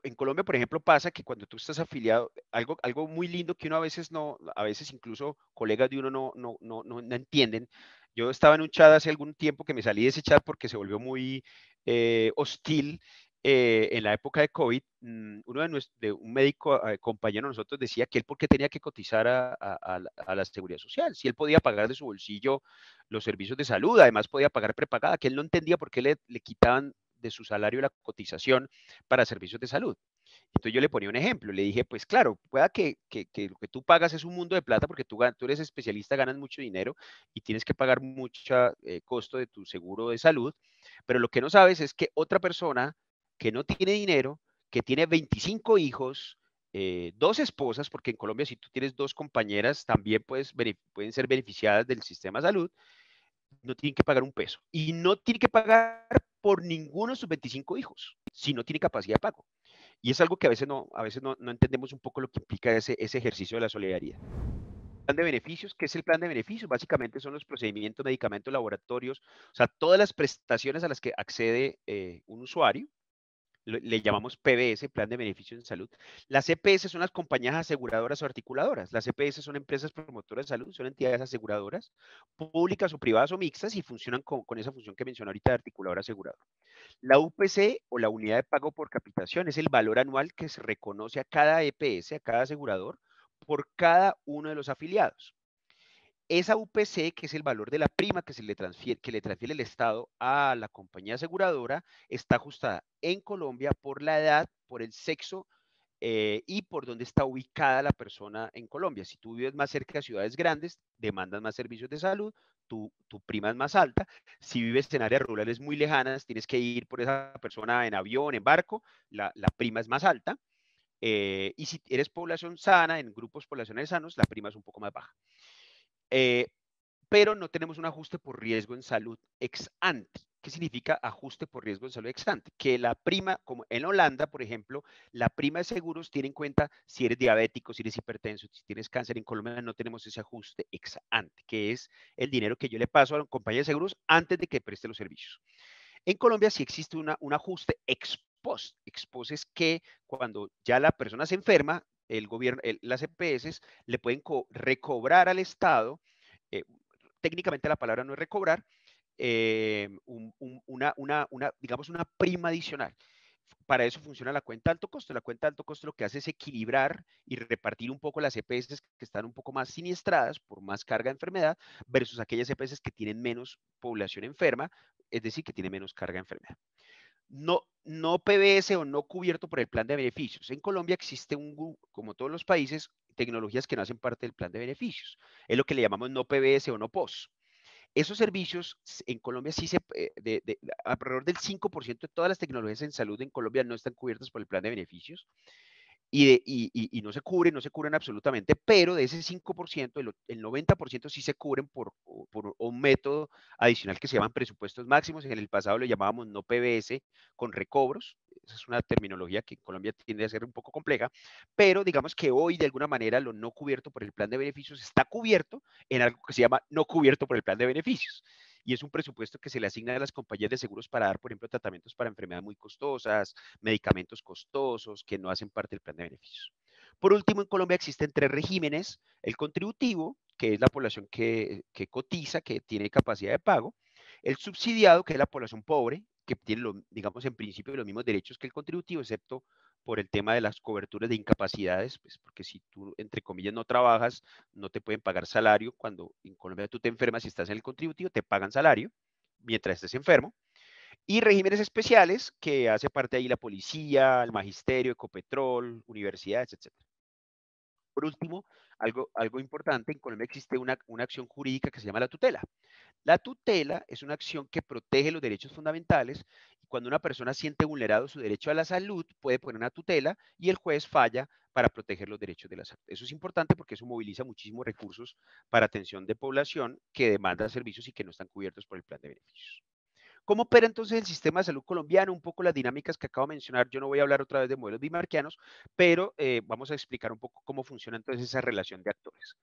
en Colombia, por ejemplo, pasa que cuando tú estás afiliado, algo, algo muy lindo que uno a veces no, a veces incluso colegas de uno no, no, no, no entienden. Yo estaba en un chat hace algún tiempo que me salí de ese chat porque se volvió muy eh, hostil en la época de COVID. Mm, uno de, un médico compañero de nosotros decía que él por qué tenía que cotizar a, a, la seguridad social, si él podía pagar de su bolsillo los servicios de salud, además podía pagar prepagada, que él no entendía por qué le, le quitaban de su salario la cotización para servicios de salud. Entonces yo le ponía un ejemplo, le dije, pues claro, pueda que, lo que tú pagas es un mundo de plata porque tú, tú eres especialista, ganas mucho dinero y tienes que pagar mucho eh, costo de tu seguro de salud, pero lo que no sabes es que otra persona que no tiene dinero, que tiene 25 hijos, eh, dos esposas, porque en Colombia si tú tienes dos compañeras también puedes, pueden ser beneficiadas del sistema de salud, no tienen que pagar un peso. Y no tienen que pagar por ninguno de sus 25 hijos si no tiene capacidad de pago. Y es algo que a veces no, a veces no, entendemos un poco lo que implica ese, ejercicio de la solidaridad plan de beneficios, ¿qué es el plan de beneficios? Básicamente son los procedimientos, medicamentos, laboratorios, o sea, todas las prestaciones a las que accede eh, un usuario le llamamos PBS, Plan de Beneficios en Salud. Las EPS son las compañías aseguradoras o articuladoras. Las EPS son empresas promotoras de salud, son entidades aseguradoras, públicas o privadas o mixtas, y funcionan con, esa función que mencioné ahorita de articulador asegurador. La UPC o la unidad de pago por capitación es el valor anual que se reconoce a cada EPS, a cada asegurador, por cada uno de los afiliados esa UPC, que es el valor de la prima que, se le, transfiere, que le transfiere el Estado a la compañía aseguradora, está ajustada en Colombia por la edad, por el sexo eh, y por dónde está ubicada la persona en Colombia. Si tú vives más cerca de ciudades grandes, demandas más servicios de salud, tu, prima es más alta. Si vives en áreas rurales muy lejanas, tienes que ir por esa persona en avión, en barco, la, prima es más alta. Eh, y si eres población sana, en grupos poblacionales sanos, la prima es un poco más baja. Eh, pero no tenemos un ajuste por riesgo en salud ex ante. ¿Qué significa ajuste por riesgo en salud ex ante? Que la prima, como en Holanda, por ejemplo, la prima de seguros tiene en cuenta si eres diabético, si eres hipertenso, si tienes cáncer. En Colombia no tenemos ese ajuste ex ante, que es el dinero que yo le paso a la compañía de seguros antes de que preste los servicios. En Colombia sí existe un ajuste ex post. Ex post es que cuando ya la persona se enferma, el gobierno, las EPS le pueden recobrar al Estado, eh, técnicamente la palabra no es recobrar, eh, una, digamos, una prima adicional. Para eso funciona la cuenta alto costo. La cuenta alto costo lo que hace es equilibrar y repartir un poco las EPS que están un poco más siniestradas por más carga de enfermedad versus aquellas EPS que tienen menos población enferma, es decir, que tienen menos carga de enfermedad no, no PBS o no cubierto por el plan de beneficios. En Colombia existe un, como todos los países, tecnologías que no hacen parte del plan de beneficios. Es lo que le llamamos no PBS o no POS. Esos servicios en Colombia sí se, eh, alrededor del 5% de todas las tecnologías en salud en Colombia no están cubiertas por el plan de beneficios y, no se cubren, no se cubren absolutamente, pero de ese 5%, el, 90% sí se cubren por, por, un método adicional que se llaman presupuestos máximos, en el pasado lo llamábamos no PBS con recobros, esa es una terminología que en Colombia tiende a ser un poco compleja, pero digamos que hoy de alguna manera lo no cubierto por el plan de beneficios está cubierto en algo que se llama no cubierto por el plan de beneficios y es un presupuesto que se le asigna a las compañías de seguros para dar, por ejemplo, tratamientos para enfermedades muy costosas, medicamentos costosos que no hacen parte del plan de beneficios. Por último, en Colombia existen tres regímenes, el contributivo, que es la población que, cotiza, que tiene capacidad de pago, el subsidiado, que es la población pobre, que tiene, digamos, en principio los mismos derechos que el contributivo, excepto por el tema de las coberturas de incapacidades, pues porque si tú, entre comillas, no trabajas, no te pueden pagar salario. Cuando en Colombia tú te enfermas y estás en el contributivo, te pagan salario mientras estés enfermo. Y regímenes especiales que hace parte ahí la policía, el magisterio, Ecopetrol, universidades, etc. Por último, algo, importante, en Colombia existe una, una acción jurídica que se llama la tutela. La tutela es una acción que protege los derechos fundamentales y cuando una persona siente vulnerado su derecho a la salud, puede poner una tutela y el juez falla para proteger los derechos de la salud. Eso es importante porque eso moviliza muchísimos recursos para atención de población que demanda servicios y que no están cubiertos por el plan de beneficios. ¿Cómo opera entonces el sistema de salud colombiano? Un poco las dinámicas que acabo de mencionar. Yo no voy a hablar otra vez de modelos bimarquianos, pero eh, vamos a explicar un poco cómo funciona entonces esa relación de actores.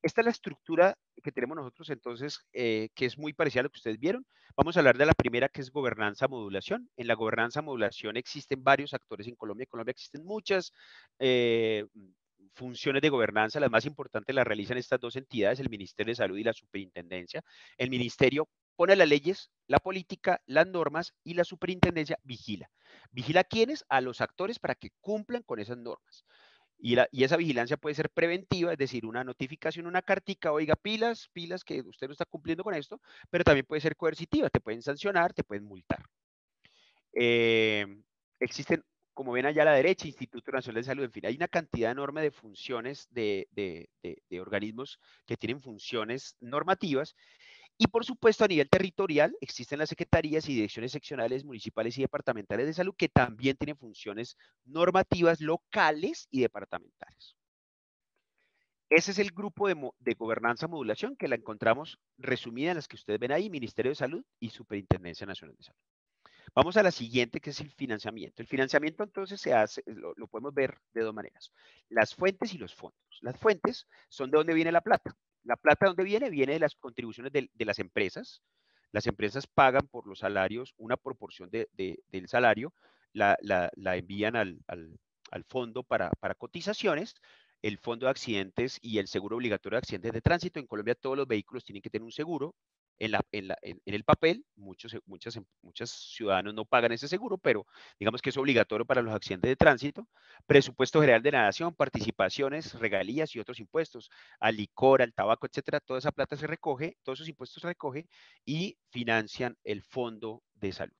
Esta es la estructura que tenemos nosotros entonces, eh, que es muy parecida a lo que ustedes vieron. Vamos a hablar de la primera, que es gobernanza-modulación. En la gobernanza-modulación existen varios actores en Colombia. En Colombia existen muchas eh, funciones de gobernanza, las más importantes las realizan estas dos entidades, el Ministerio de Salud y la Superintendencia. El Ministerio pone las leyes, la política, las normas y la Superintendencia vigila. ¿Vigila quiénes? A los actores para que cumplan con esas normas. Y, esa vigilancia puede ser preventiva, es decir, una notificación, una cartica, oiga, pilas, pilas, que usted no está cumpliendo con esto, pero también puede ser coercitiva, te pueden sancionar, te pueden multar. Eh, existen como ven allá a la derecha, Instituto Nacional de Salud, en fin, hay una cantidad enorme de funciones de, de, organismos que tienen funciones normativas. Y por supuesto, a nivel territorial existen las secretarías y direcciones seccionales, municipales y departamentales de salud que también tienen funciones normativas locales y departamentales. Ese es el grupo de, gobernanza modulación que la encontramos resumida en las que ustedes ven ahí, Ministerio de Salud y Superintendencia Nacional de Salud. Vamos a la siguiente, que es el financiamiento. El financiamiento entonces se hace, lo, podemos ver de dos maneras, las fuentes y los fondos. Las fuentes son de dónde viene la plata. La plata de dónde viene, viene de las contribuciones de, las empresas. Las empresas pagan por los salarios una proporción del salario, la, envían al, fondo para, para cotizaciones, el fondo de accidentes y el seguro obligatorio de accidentes de tránsito. En Colombia todos los vehículos tienen que tener un seguro, en, el papel, muchos, eh, muchas, em, muchos ciudadanos no pagan ese seguro, pero digamos que es obligatorio para los accidentes de tránsito. Presupuesto general de la nación, participaciones, regalías y otros impuestos, al licor, al tabaco, etcétera, toda esa plata se recoge, todos esos impuestos se recoge y financian el fondo de salud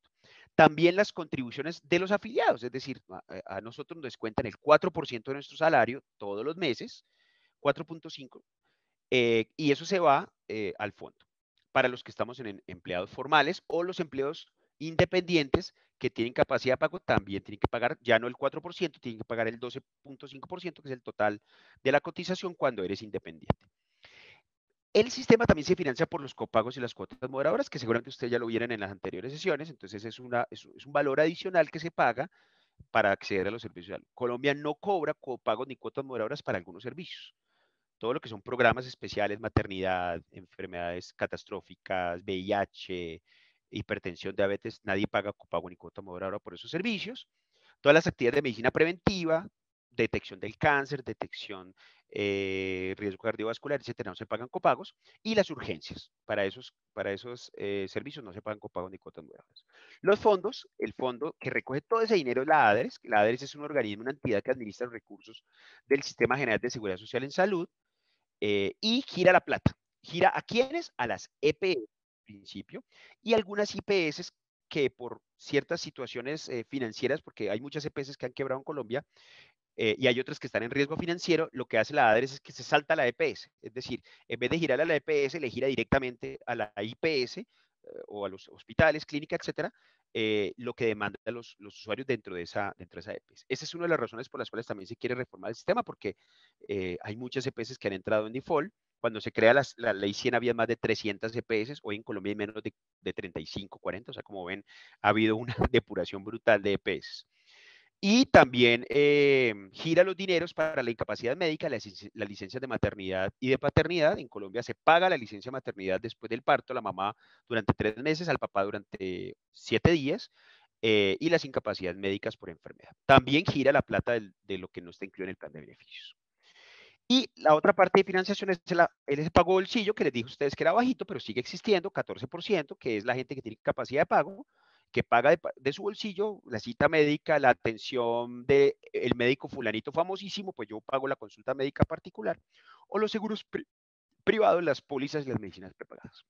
también las contribuciones de los afiliados, es decir, a, eh, nosotros nos cuentan el 4% de nuestro salario todos los meses, 4.5, eh, y eso se va al fondo para los que estamos en empleados formales o los empleados independientes que tienen capacidad de pago también tienen que pagar ya no el 4%, tienen que pagar el 12.5%, que es el total de la cotización cuando eres independiente. El sistema también se financia por los copagos y las cuotas moderadoras, que seguramente ustedes ya lo vieron en las anteriores sesiones, entonces es, un valor adicional que se paga para acceder a los servicios. Colombia no cobra copagos ni cuotas moderadoras para algunos servicios todo lo que son programas especiales, maternidad, enfermedades catastróficas, VIH, hipertensión, diabetes, nadie paga copago ni cuota moderada por esos servicios. Todas las actividades de medicina preventiva, detección del cáncer, detección eh, riesgo cardiovascular, etcétera, no se pagan copagos. Y las urgencias, para esos, para esos eh, servicios no se pagan copagos ni cuotas moderadas. Los fondos, el fondo que recoge todo ese dinero es la ADRES. E la ADRES e es un organismo, una entidad que administra los recursos del Sistema General de Seguridad Social en Salud, eh, y gira la plata. Gira a quiénes? A las EPS e al principio y algunas IPS que por ciertas situaciones eh, financieras, porque hay muchas EPS que han quebrado en Colombia eh, y hay otras que están en riesgo financiero, lo que hace la ADRES e es que se salta la EPS. Es decir, en vez de girar a la EPS, le gira directamente a la IPS o a los hospitales, clínicas, etcétera, eh, lo que demandan los, usuarios dentro de, esa, dentro de esa EPS. Esa es una de las razones por las cuales también se quiere reformar el sistema, porque eh, hay muchas EPS que han entrado en default. Cuando se crea la ley 100 había más de 300 EPS, hoy en Colombia hay menos de, de 35, 40, o sea, como ven, ha habido una depuración brutal de EPS. Y también em, gira los dineros para la incapacidad médica, las, licencias de maternidad y de paternidad. En Colombia se paga la licencia de maternidad después del parto, a la mamá durante tres meses, al papá durante siete días, eh, y las incapacidades médicas por enfermedad. También gira la plata de lo que no está incluido en el plan de beneficios. Y la otra parte de financiación es el pago bolsillo, que les dije a ustedes que era bajito, pero sigue existiendo, 14%, que es la gente que tiene capacidad de pago, que paga de, su bolsillo la cita médica, la atención del el médico fulanito famosísimo, pues yo pago la consulta médica particular, o los seguros privados, las pólizas y las medicinas preparadas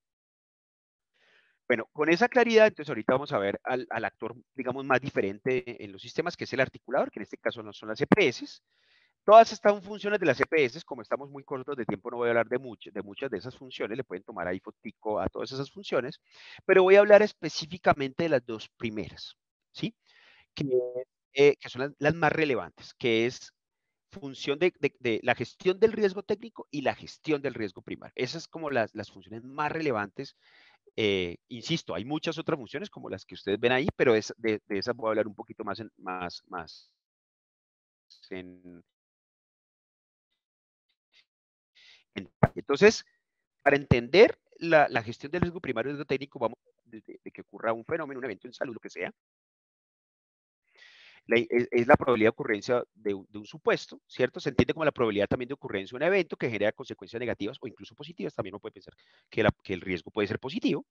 Bueno, con esa claridad, entonces ahorita vamos a ver al, al, actor, digamos, más diferente en los sistemas, que es el articulador, que en este caso no son las EPS, Todas estas son funciones de las EPS, como estamos muy cortos de tiempo, no voy a hablar de, muchas, de muchas de esas funciones, le pueden tomar ahí fotico a todas esas funciones, pero voy a hablar específicamente de las dos primeras, ¿sí? Que, eh, son las, más relevantes, que es función de, la gestión del riesgo técnico y la gestión del riesgo primario. Esas son como las, funciones más relevantes. Eh, insisto, hay muchas otras funciones como las que ustedes ven ahí, pero de, esas voy a hablar un poquito más, más, más en, Entonces, para entender la, gestión del riesgo primario riesgo técnico, vamos de, que ocurra un fenómeno, un evento, en salud, lo que sea, es, la probabilidad de ocurrencia de, un supuesto, ¿cierto? Se entiende como la probabilidad también de ocurrencia de un evento que genera consecuencias negativas o incluso positivas. También uno puede pensar que, que el riesgo puede ser positivo.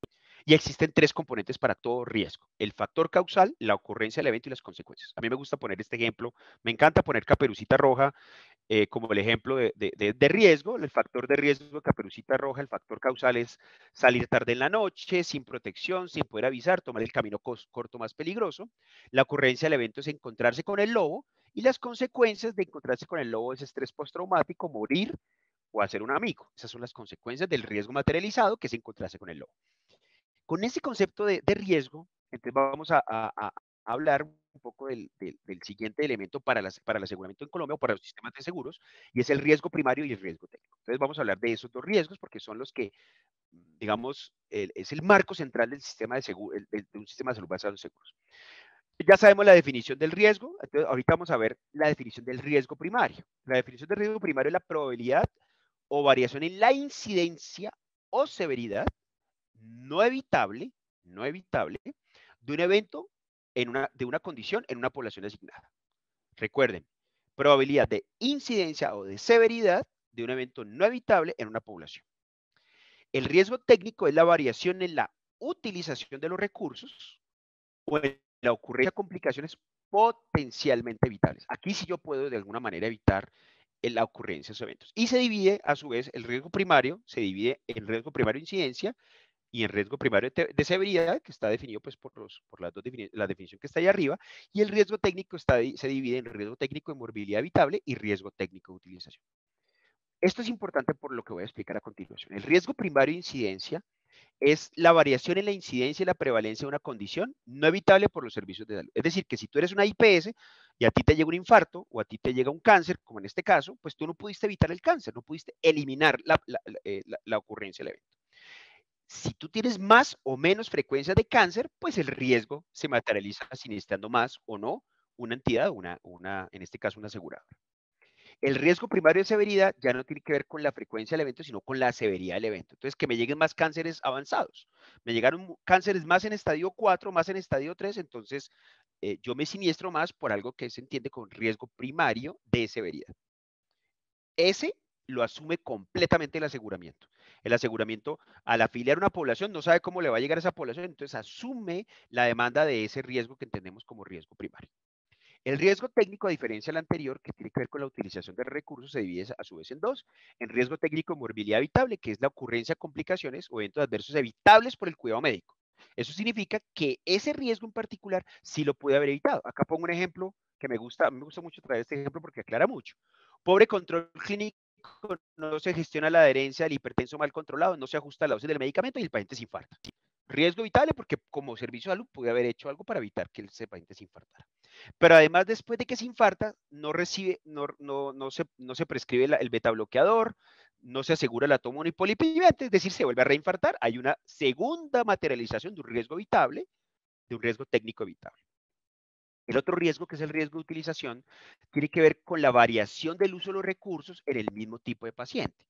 Y existen tres componentes para todo riesgo. El factor causal, la ocurrencia del evento y las consecuencias. A mí me gusta poner este ejemplo. Me encanta poner caperucita roja eh, como el ejemplo de, riesgo, el factor de riesgo de caperucita roja, el factor causal es salir tarde en la noche, sin protección, sin poder avisar, tomar el camino corto más peligroso. La ocurrencia del evento es encontrarse con el lobo y las consecuencias de encontrarse con el lobo es estrés postraumático, morir o hacer un amigo. Esas son las consecuencias del riesgo materializado que se encontrase con el lobo. Con ese concepto de, riesgo, entonces vamos a, a hablar un poco del, del, siguiente elemento para, para el aseguramiento en Colombia o para los sistemas de seguros, y es el riesgo primario y el riesgo técnico. Entonces vamos a hablar de esos dos riesgos porque son los que, digamos, es el marco central del sistema de, seguro, de, un sistema de salud basado en seguros. Ya sabemos la definición del riesgo, entonces ahorita vamos a ver la definición del riesgo primario. La definición del riesgo primario es la probabilidad o variación en la incidencia o severidad no evitable, no evitable, de un evento de una condición en una población asignada. Recuerden, probabilidad de incidencia o de severidad de un evento no evitable en una población. El riesgo técnico es la variación en la utilización de los recursos o en la ocurrencia de complicaciones potencialmente evitables. Aquí sí yo puedo de alguna manera evitar eh, la ocurrencia de esos eventos. Y se divide, a su vez, el riesgo primario, se divide en riesgo primario incidencia y en riesgo primario de severidad, que está definido pues, por, los, por las dos la definición que está ahí arriba, y el riesgo técnico está, se divide en riesgo técnico de morbilidad habitable y riesgo técnico de utilización. Esto es importante por lo que voy a explicar a continuación. El riesgo primario de incidencia es la variación en la incidencia y la prevalencia de una condición no evitable por los servicios de salud. Es decir, que si tú eres una IPS y a ti te llega un infarto o a ti te llega un cáncer, como en este caso, pues tú no pudiste evitar el cáncer, no pudiste eliminar la eh, ocurrencia del evento. Si tú tienes más o menos frecuencia de cáncer, pues el riesgo se materializa siniestrando más o no una entidad, una, en este caso una aseguradora. El riesgo primario de severidad ya no tiene que ver con la frecuencia del evento, sino con la severidad del evento. Entonces, que me lleguen más cánceres avanzados. Me llegaron cánceres más en estadio 4, más en estadio 3, entonces eh, yo me siniestro más por algo que se entiende con riesgo primario de severidad. Ese lo asume completamente el aseguramiento. El aseguramiento, al afiliar una población, no sabe cómo le va a llegar a esa población, entonces asume la demanda de ese riesgo que entendemos como riesgo primario. El riesgo técnico, a diferencia del anterior, que tiene que ver con la utilización de recursos, se divide a su vez en dos. En riesgo técnico, morbilidad habitable, que es la ocurrencia de complicaciones o eventos adversos evitables por el cuidado médico. Eso significa que ese riesgo en particular sí lo puede haber evitado. Acá pongo un ejemplo que me gusta, me gusta mucho traer este ejemplo porque aclara mucho. Pobre control clínico no se gestiona la adherencia al hipertenso mal controlado, no se ajusta la dosis del medicamento y el paciente se infarta. Riesgo vital porque como servicio de salud puede haber hecho algo para evitar que ese paciente se infartara. Pero además, después de que se infarta, no, recibe, no, no, se, no se prescribe el beta bloqueador, no se asegura la toma es decir, se vuelve a reinfartar. Hay una segunda materialización de un riesgo evitable, de un riesgo técnico evitable. El otro riesgo, que es el riesgo de utilización, tiene que ver con la variación del uso de los recursos en el mismo tipo de paciente.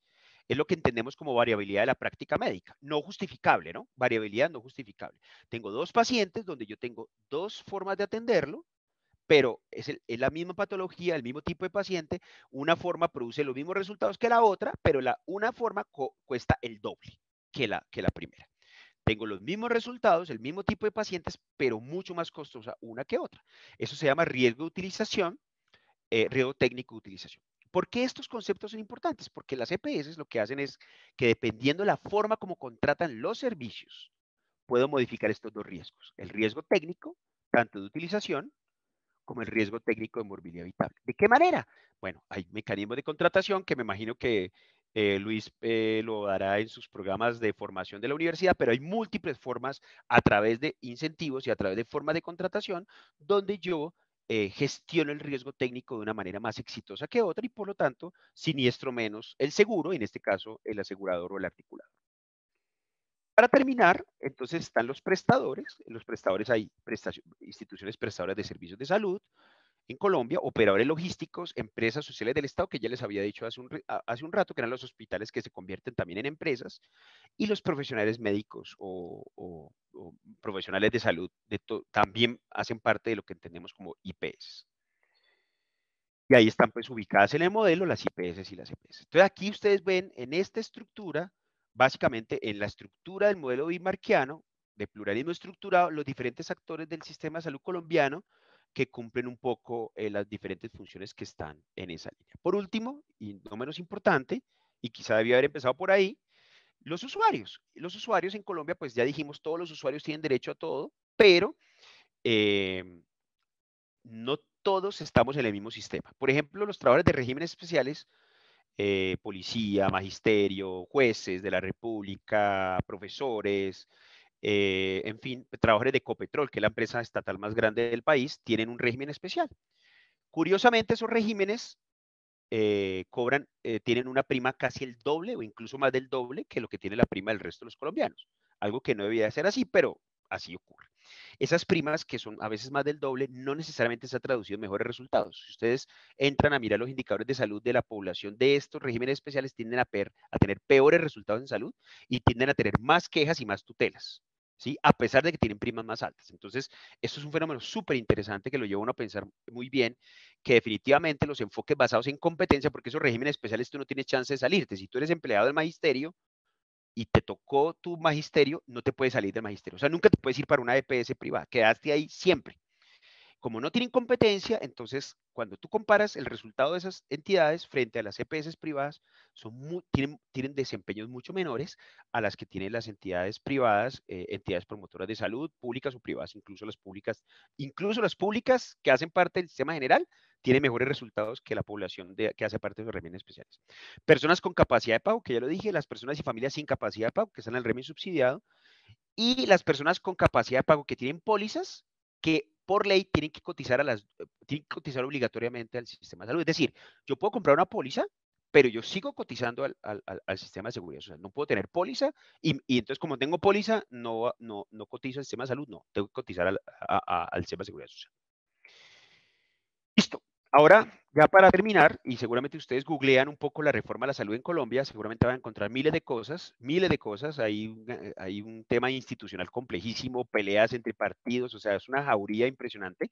Es lo que entendemos como variabilidad de la práctica médica. No justificable, ¿no? Variabilidad no justificable. Tengo dos pacientes donde yo tengo dos formas de atenderlo, pero es, la misma patología, el mismo tipo de paciente, una forma produce los mismos resultados que la otra, pero la una forma cuesta el doble que la, que la primera. Tengo los mismos resultados, el mismo tipo de pacientes, pero mucho más costosa una que otra. Eso se llama riesgo de utilización, eh, riesgo técnico de utilización. ¿Por qué estos conceptos son importantes? Porque las EPS lo que hacen es que dependiendo de la forma como contratan los servicios, puedo modificar estos dos riesgos. El riesgo técnico, tanto de utilización, como el riesgo técnico de morbilidad habitable. ¿De qué manera? Bueno, hay mecanismos de contratación que me imagino que eh, Luis lo dará en sus programas de formación de la universidad, pero hay múltiples formas a través de incentivos y a través de formas de contratación donde yo eh, gestiono el riesgo técnico de una manera más exitosa que otra y por lo tanto siniestro menos el seguro, en este caso el asegurador o el articulador. Para terminar, entonces están los prestadores. En los prestadores hay instituciones prestadoras de servicios de salud, en Colombia, operadores logísticos, empresas sociales del Estado, que ya les había dicho hace un, rato, que eran los hospitales que se convierten también en empresas, y los profesionales médicos o, profesionales de salud también hacen parte de lo que entendemos como IPS. Y ahí están pues ubicadas en el modelo las IPS y las EPS. Entonces aquí ustedes ven en esta estructura, básicamente en la estructura del modelo bimarquiano, de pluralismo estructurado, los diferentes actores del sistema de salud colombiano, que cumplen un poco eh, las diferentes funciones que están en esa línea. Por último, y no menos importante, y quizá debía haber empezado por ahí, los usuarios. Los usuarios en Colombia, pues ya dijimos, todos los usuarios tienen derecho a todo, pero em, no todos estamos en el mismo sistema. Por ejemplo, los trabajadores de regímenes especiales, eh, policía, magisterio, jueces de la República, profesores, eh, en fin, trabajadores de Copetrol, que es la empresa estatal más grande del país, tienen un régimen especial. Curiosamente, esos regímenes eh, cobran, eh, tienen una prima casi el doble o incluso más del doble que lo que tiene la prima del resto de los colombianos. Algo que no debía ser así, pero así ocurre. Esas primas, que son a veces más del doble, no necesariamente se ha traducido en mejores resultados. Si ustedes entran a mirar los indicadores de salud de la población de estos regímenes especiales, tienden a, a tener peores resultados en salud y tienden a tener más quejas y más tutelas. A pesar de que tienen primas más altas. Entonces, esto es un fenómeno súper interesante que lo lleva uno a pensar muy bien, que definitivamente los enfoques basados en competencia, porque esos regímenes especiales tú no tienes chance de salirte. Si tú eres empleado del magisterio, y te tocó tu magisterio, no te puedes salir del magisterio. O sea, nunca te puedes ir para una EPS privada. Quedaste ahí siempre. Como no tienen competencia, entonces cuando tú comparas el resultado de esas entidades frente a las EPS privadas, son tienen, tienen, desempeños mucho menores a las que tienen las entidades privadas, eh, entidades promotoras de salud, públicas o privadas, incluso las públicas, incluso las públicas que hacen parte del sistema general, tienen mejores resultados que la población de, que hace parte de los remedios especiales. Personas con capacidad de pago, que ya lo dije, las personas y familias sin capacidad de pago, que están en el régimen subsidiado, y las personas con capacidad de pago que tienen pólizas, que por ley tienen que cotizar a las eh, cotizar obligatoriamente al sistema de salud. Es decir, yo puedo comprar una póliza, pero yo sigo cotizando al, sistema de seguridad social. No puedo tener póliza y, entonces como tengo póliza, no, no, cotizo al sistema de salud, no, tengo que cotizar al, al sistema de seguridad social. Ahora, ya para terminar, y seguramente ustedes googlean un poco la reforma a la salud en Colombia, seguramente van a encontrar miles de cosas, miles de cosas. Hay, un eh, tema institucional complejísimo, peleas entre partidos, o sea, es una jauría impresionante.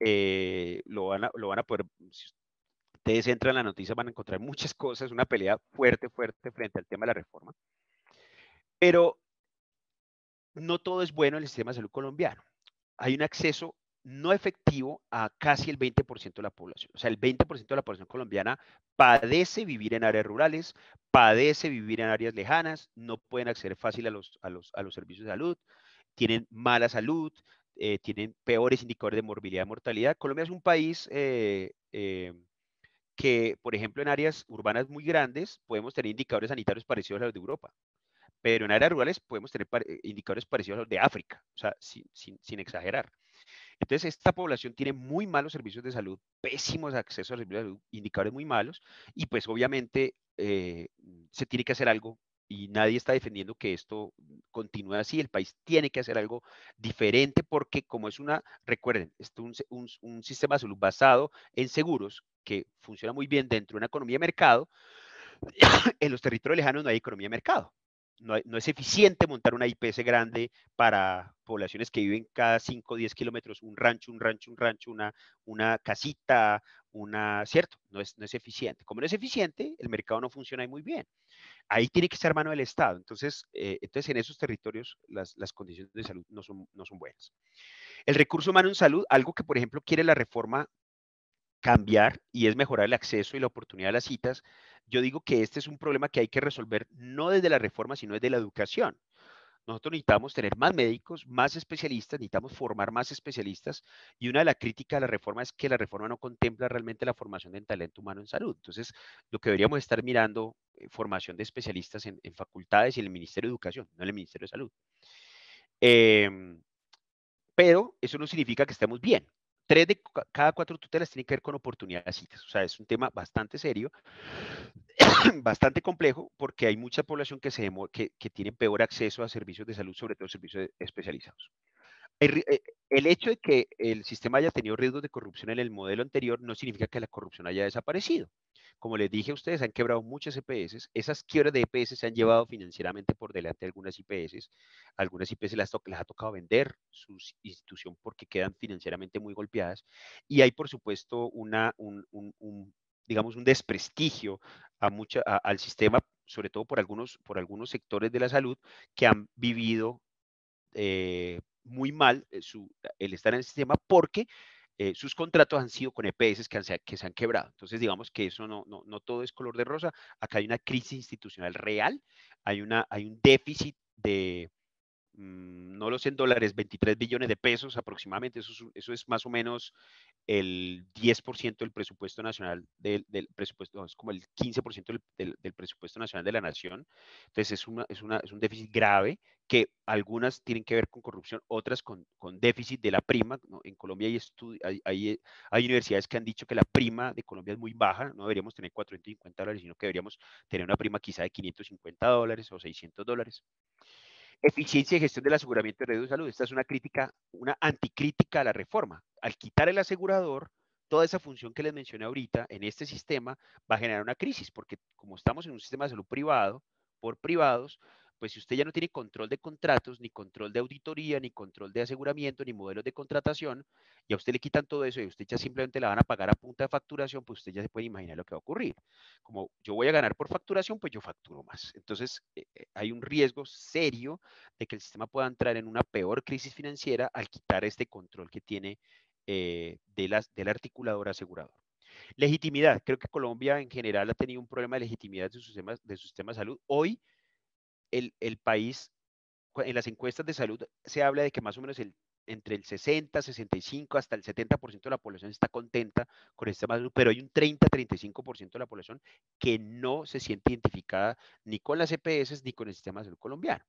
Eh, lo, van lo van a poder, si ustedes entran en la noticia van a encontrar muchas cosas, una pelea fuerte, fuerte frente al tema de la reforma. Pero no todo es bueno en el sistema de salud colombiano. Hay un acceso no efectivo a casi el 20% de la población. O sea, el 20% de la población colombiana padece vivir en áreas rurales, padece vivir en áreas lejanas, no pueden acceder fácil a los, servicios de salud, tienen mala salud, eh, tienen peores indicadores de morbilidad y mortalidad. Colombia es un país eh, eh, que, por ejemplo, en áreas urbanas muy grandes podemos tener indicadores sanitarios parecidos a los de Europa pero en áreas rurales podemos tener indicadores parecidos a los de África, o sea, sin exagerar. Entonces, esta población tiene muy malos servicios de salud, pésimos accesos a servicios de salud, indicadores muy malos, y pues obviamente eh, se tiene que hacer algo y nadie está defendiendo que esto continúe así. El país tiene que hacer algo diferente porque como es una, recuerden, es un, sistema de salud basado en seguros que funciona muy bien dentro de una economía de mercado. En los territorios lejanos no hay economía de mercado no, es eficiente montar una IPS grande para poblaciones que viven cada 5 o 10 kilómetros, un rancho, un rancho, un rancho, una, una casita, una, ¿cierto? No es, no es eficiente. Como no es eficiente, el mercado no funciona ahí muy bien. Ahí tiene que ser mano del Estado. Entonces, eh, entonces en esos territorios las, condiciones de salud no son, no son buenas. El recurso humano en salud, algo que por ejemplo quiere la reforma cambiar y es mejorar el acceso y la oportunidad de las citas, yo digo que este es un problema que hay que resolver no desde la reforma, sino desde la educación. Nosotros necesitamos tener más médicos, más especialistas, necesitamos formar más especialistas y una de las críticas a la reforma es que la reforma no contempla realmente la formación del talento humano en salud. Entonces, lo que deberíamos estar mirando, eh, formación de especialistas en, facultades y en el Ministerio de Educación, no en el Ministerio de Salud. Em, pero eso no significa que estemos bien tres de cada cuatro tutelas tienen que ver con oportunidades O sea, es un tema bastante serio, bastante complejo, porque hay mucha población que, se que tiene peor acceso a servicios de salud, sobre todo servicios especializados. Eh, el hecho de que el sistema haya tenido riesgos de corrupción en el modelo anterior no significa que la corrupción haya desaparecido. Como les dije a ustedes, han quebrado muchas EPS. Esas quiebras de EPS se han llevado financieramente por delante algunas IPS. Algunas IPS las, ha tocado vender su institución porque quedan financieramente muy golpeadas. Y hay, por supuesto, una, un, digamos, un desprestigio a al sistema, sobre todo por algunos, por algunos sectores de la salud que han vivido eh, muy mal eh, su, el estar en el sistema porque eh, sus contratos han sido con EPS que, han, que se han quebrado. Entonces, digamos que eso no, no, no, todo es color de rosa. Acá hay una crisis institucional real, hay, una, hay un déficit de, mm, no lo sé en dólares, 23 billones de pesos aproximadamente. Eso es, eso es más o menos el 10% del presupuesto nacional, del, presupuesto, es como el 15% del, del, del, presupuesto nacional de la nación. Entonces, es, una, es, una, es un déficit grave que algunas tienen que ver con corrupción, otras con, déficit de la prima. En Colombia hay, hay, eh, hay, universidades que han dicho que la prima de Colombia es muy baja, no deberíamos tener 450 dólares, sino que deberíamos tener una prima quizá de 550 dólares o 600 dólares. Eficiencia y gestión del aseguramiento de redes de salud. Esta es una crítica, una anticrítica a la reforma. Al quitar el asegurador, toda esa función que les mencioné ahorita en este sistema va a generar una crisis, porque como estamos en un sistema de salud privado, por privados, pues si usted ya no tiene control de contratos, ni control de auditoría, ni control de aseguramiento, ni modelos de contratación, y a usted le quitan todo eso y a usted ya simplemente la van a pagar a punta de facturación, pues usted ya se puede imaginar lo que va a ocurrir. Como yo voy a ganar por facturación, pues yo facturo más. Entonces, eh, eh, hay un riesgo serio de que el sistema pueda entrar en una peor crisis financiera al quitar este control que tiene eh, de las, del articulador asegurador. Legitimidad. Creo que Colombia en general ha tenido un problema de legitimidad de de, su sistema de salud. Hoy el, el país, en las encuestas de salud se habla de que más o menos el entre el 60, 65 hasta el 70% de la población está contenta con de este salud, pero hay un 30, 35% de la población que no se siente identificada ni con las EPS ni con el sistema de salud colombiano.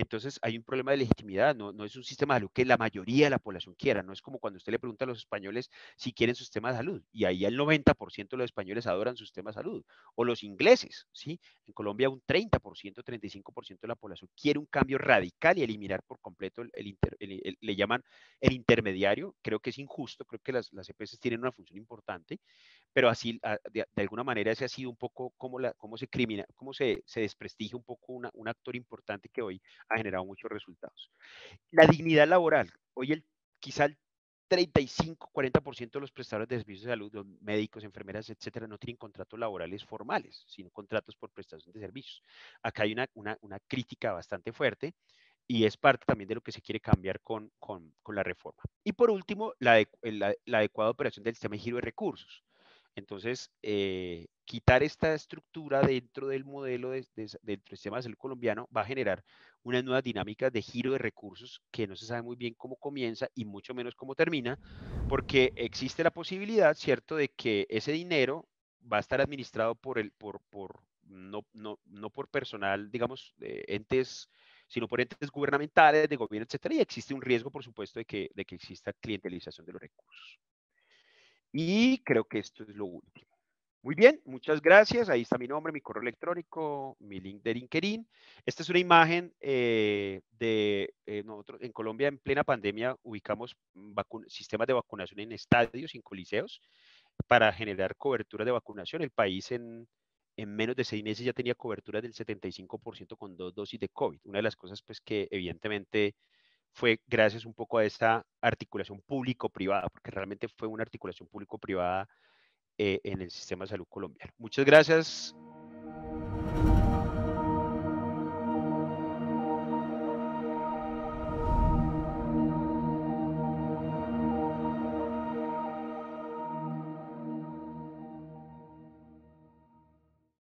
Entonces hay un problema de legitimidad, no, es un sistema de salud que la mayoría de la población quiera, no es como cuando usted le pregunta a los españoles si quieren su sistema de salud, y ahí el 90% de los españoles adoran su sistema de salud, o los ingleses, ¿sí? En Colombia un 30%, 35% de la población quiere un cambio radical y eliminar por completo el, le llaman el intermediario, creo que es injusto, creo que las, las EPS tienen una función importante, pero así, ah, de, alguna manera, ese ha sido un poco cómo, se, crimina, cómo se, se desprestigia un poco un actor importante que hoy ha generado muchos resultados. La dignidad laboral. Hoy el, quizá el 35, 40% de los prestadores de servicios de salud, médicos, enfermeras, etcétera, no tienen contratos laborales formales, sino contratos por prestación de servicios. Acá hay una, una, crítica bastante fuerte y es parte también de lo que se quiere cambiar con, con, con la reforma. Y por último, la, adecuada operación del sistema de giro de recursos. Entonces, eh, quitar esta estructura dentro del modelo, de, del sistema de salud colombiano, va a generar una nueva dinámica de giro de recursos que no se sabe muy bien cómo comienza y mucho menos cómo termina, porque existe la posibilidad, ¿cierto?, de que ese dinero va a estar administrado por el, por, no, no, no por personal, digamos, entes sino por entes gubernamentales, de gobierno, etcétera, y existe un riesgo, por supuesto, de que exista clientelización de los recursos. Y creo que esto es lo último. Muy bien, muchas gracias. Ahí está mi nombre, mi correo electrónico, mi link de LinkedIn. Esta es una imagen eh, de eh, nosotros en Colombia en plena pandemia ubicamos sistemas de vacunación en estadios, en coliseos, para generar cobertura de vacunación. El país en, menos de seis meses ya tenía cobertura del 75% con dos dosis de COVID. Una de las cosas pues que evidentemente fue gracias un poco a esta articulación público-privada, porque realmente fue una articulación público-privada eh, en el sistema de salud colombiano. Muchas gracias.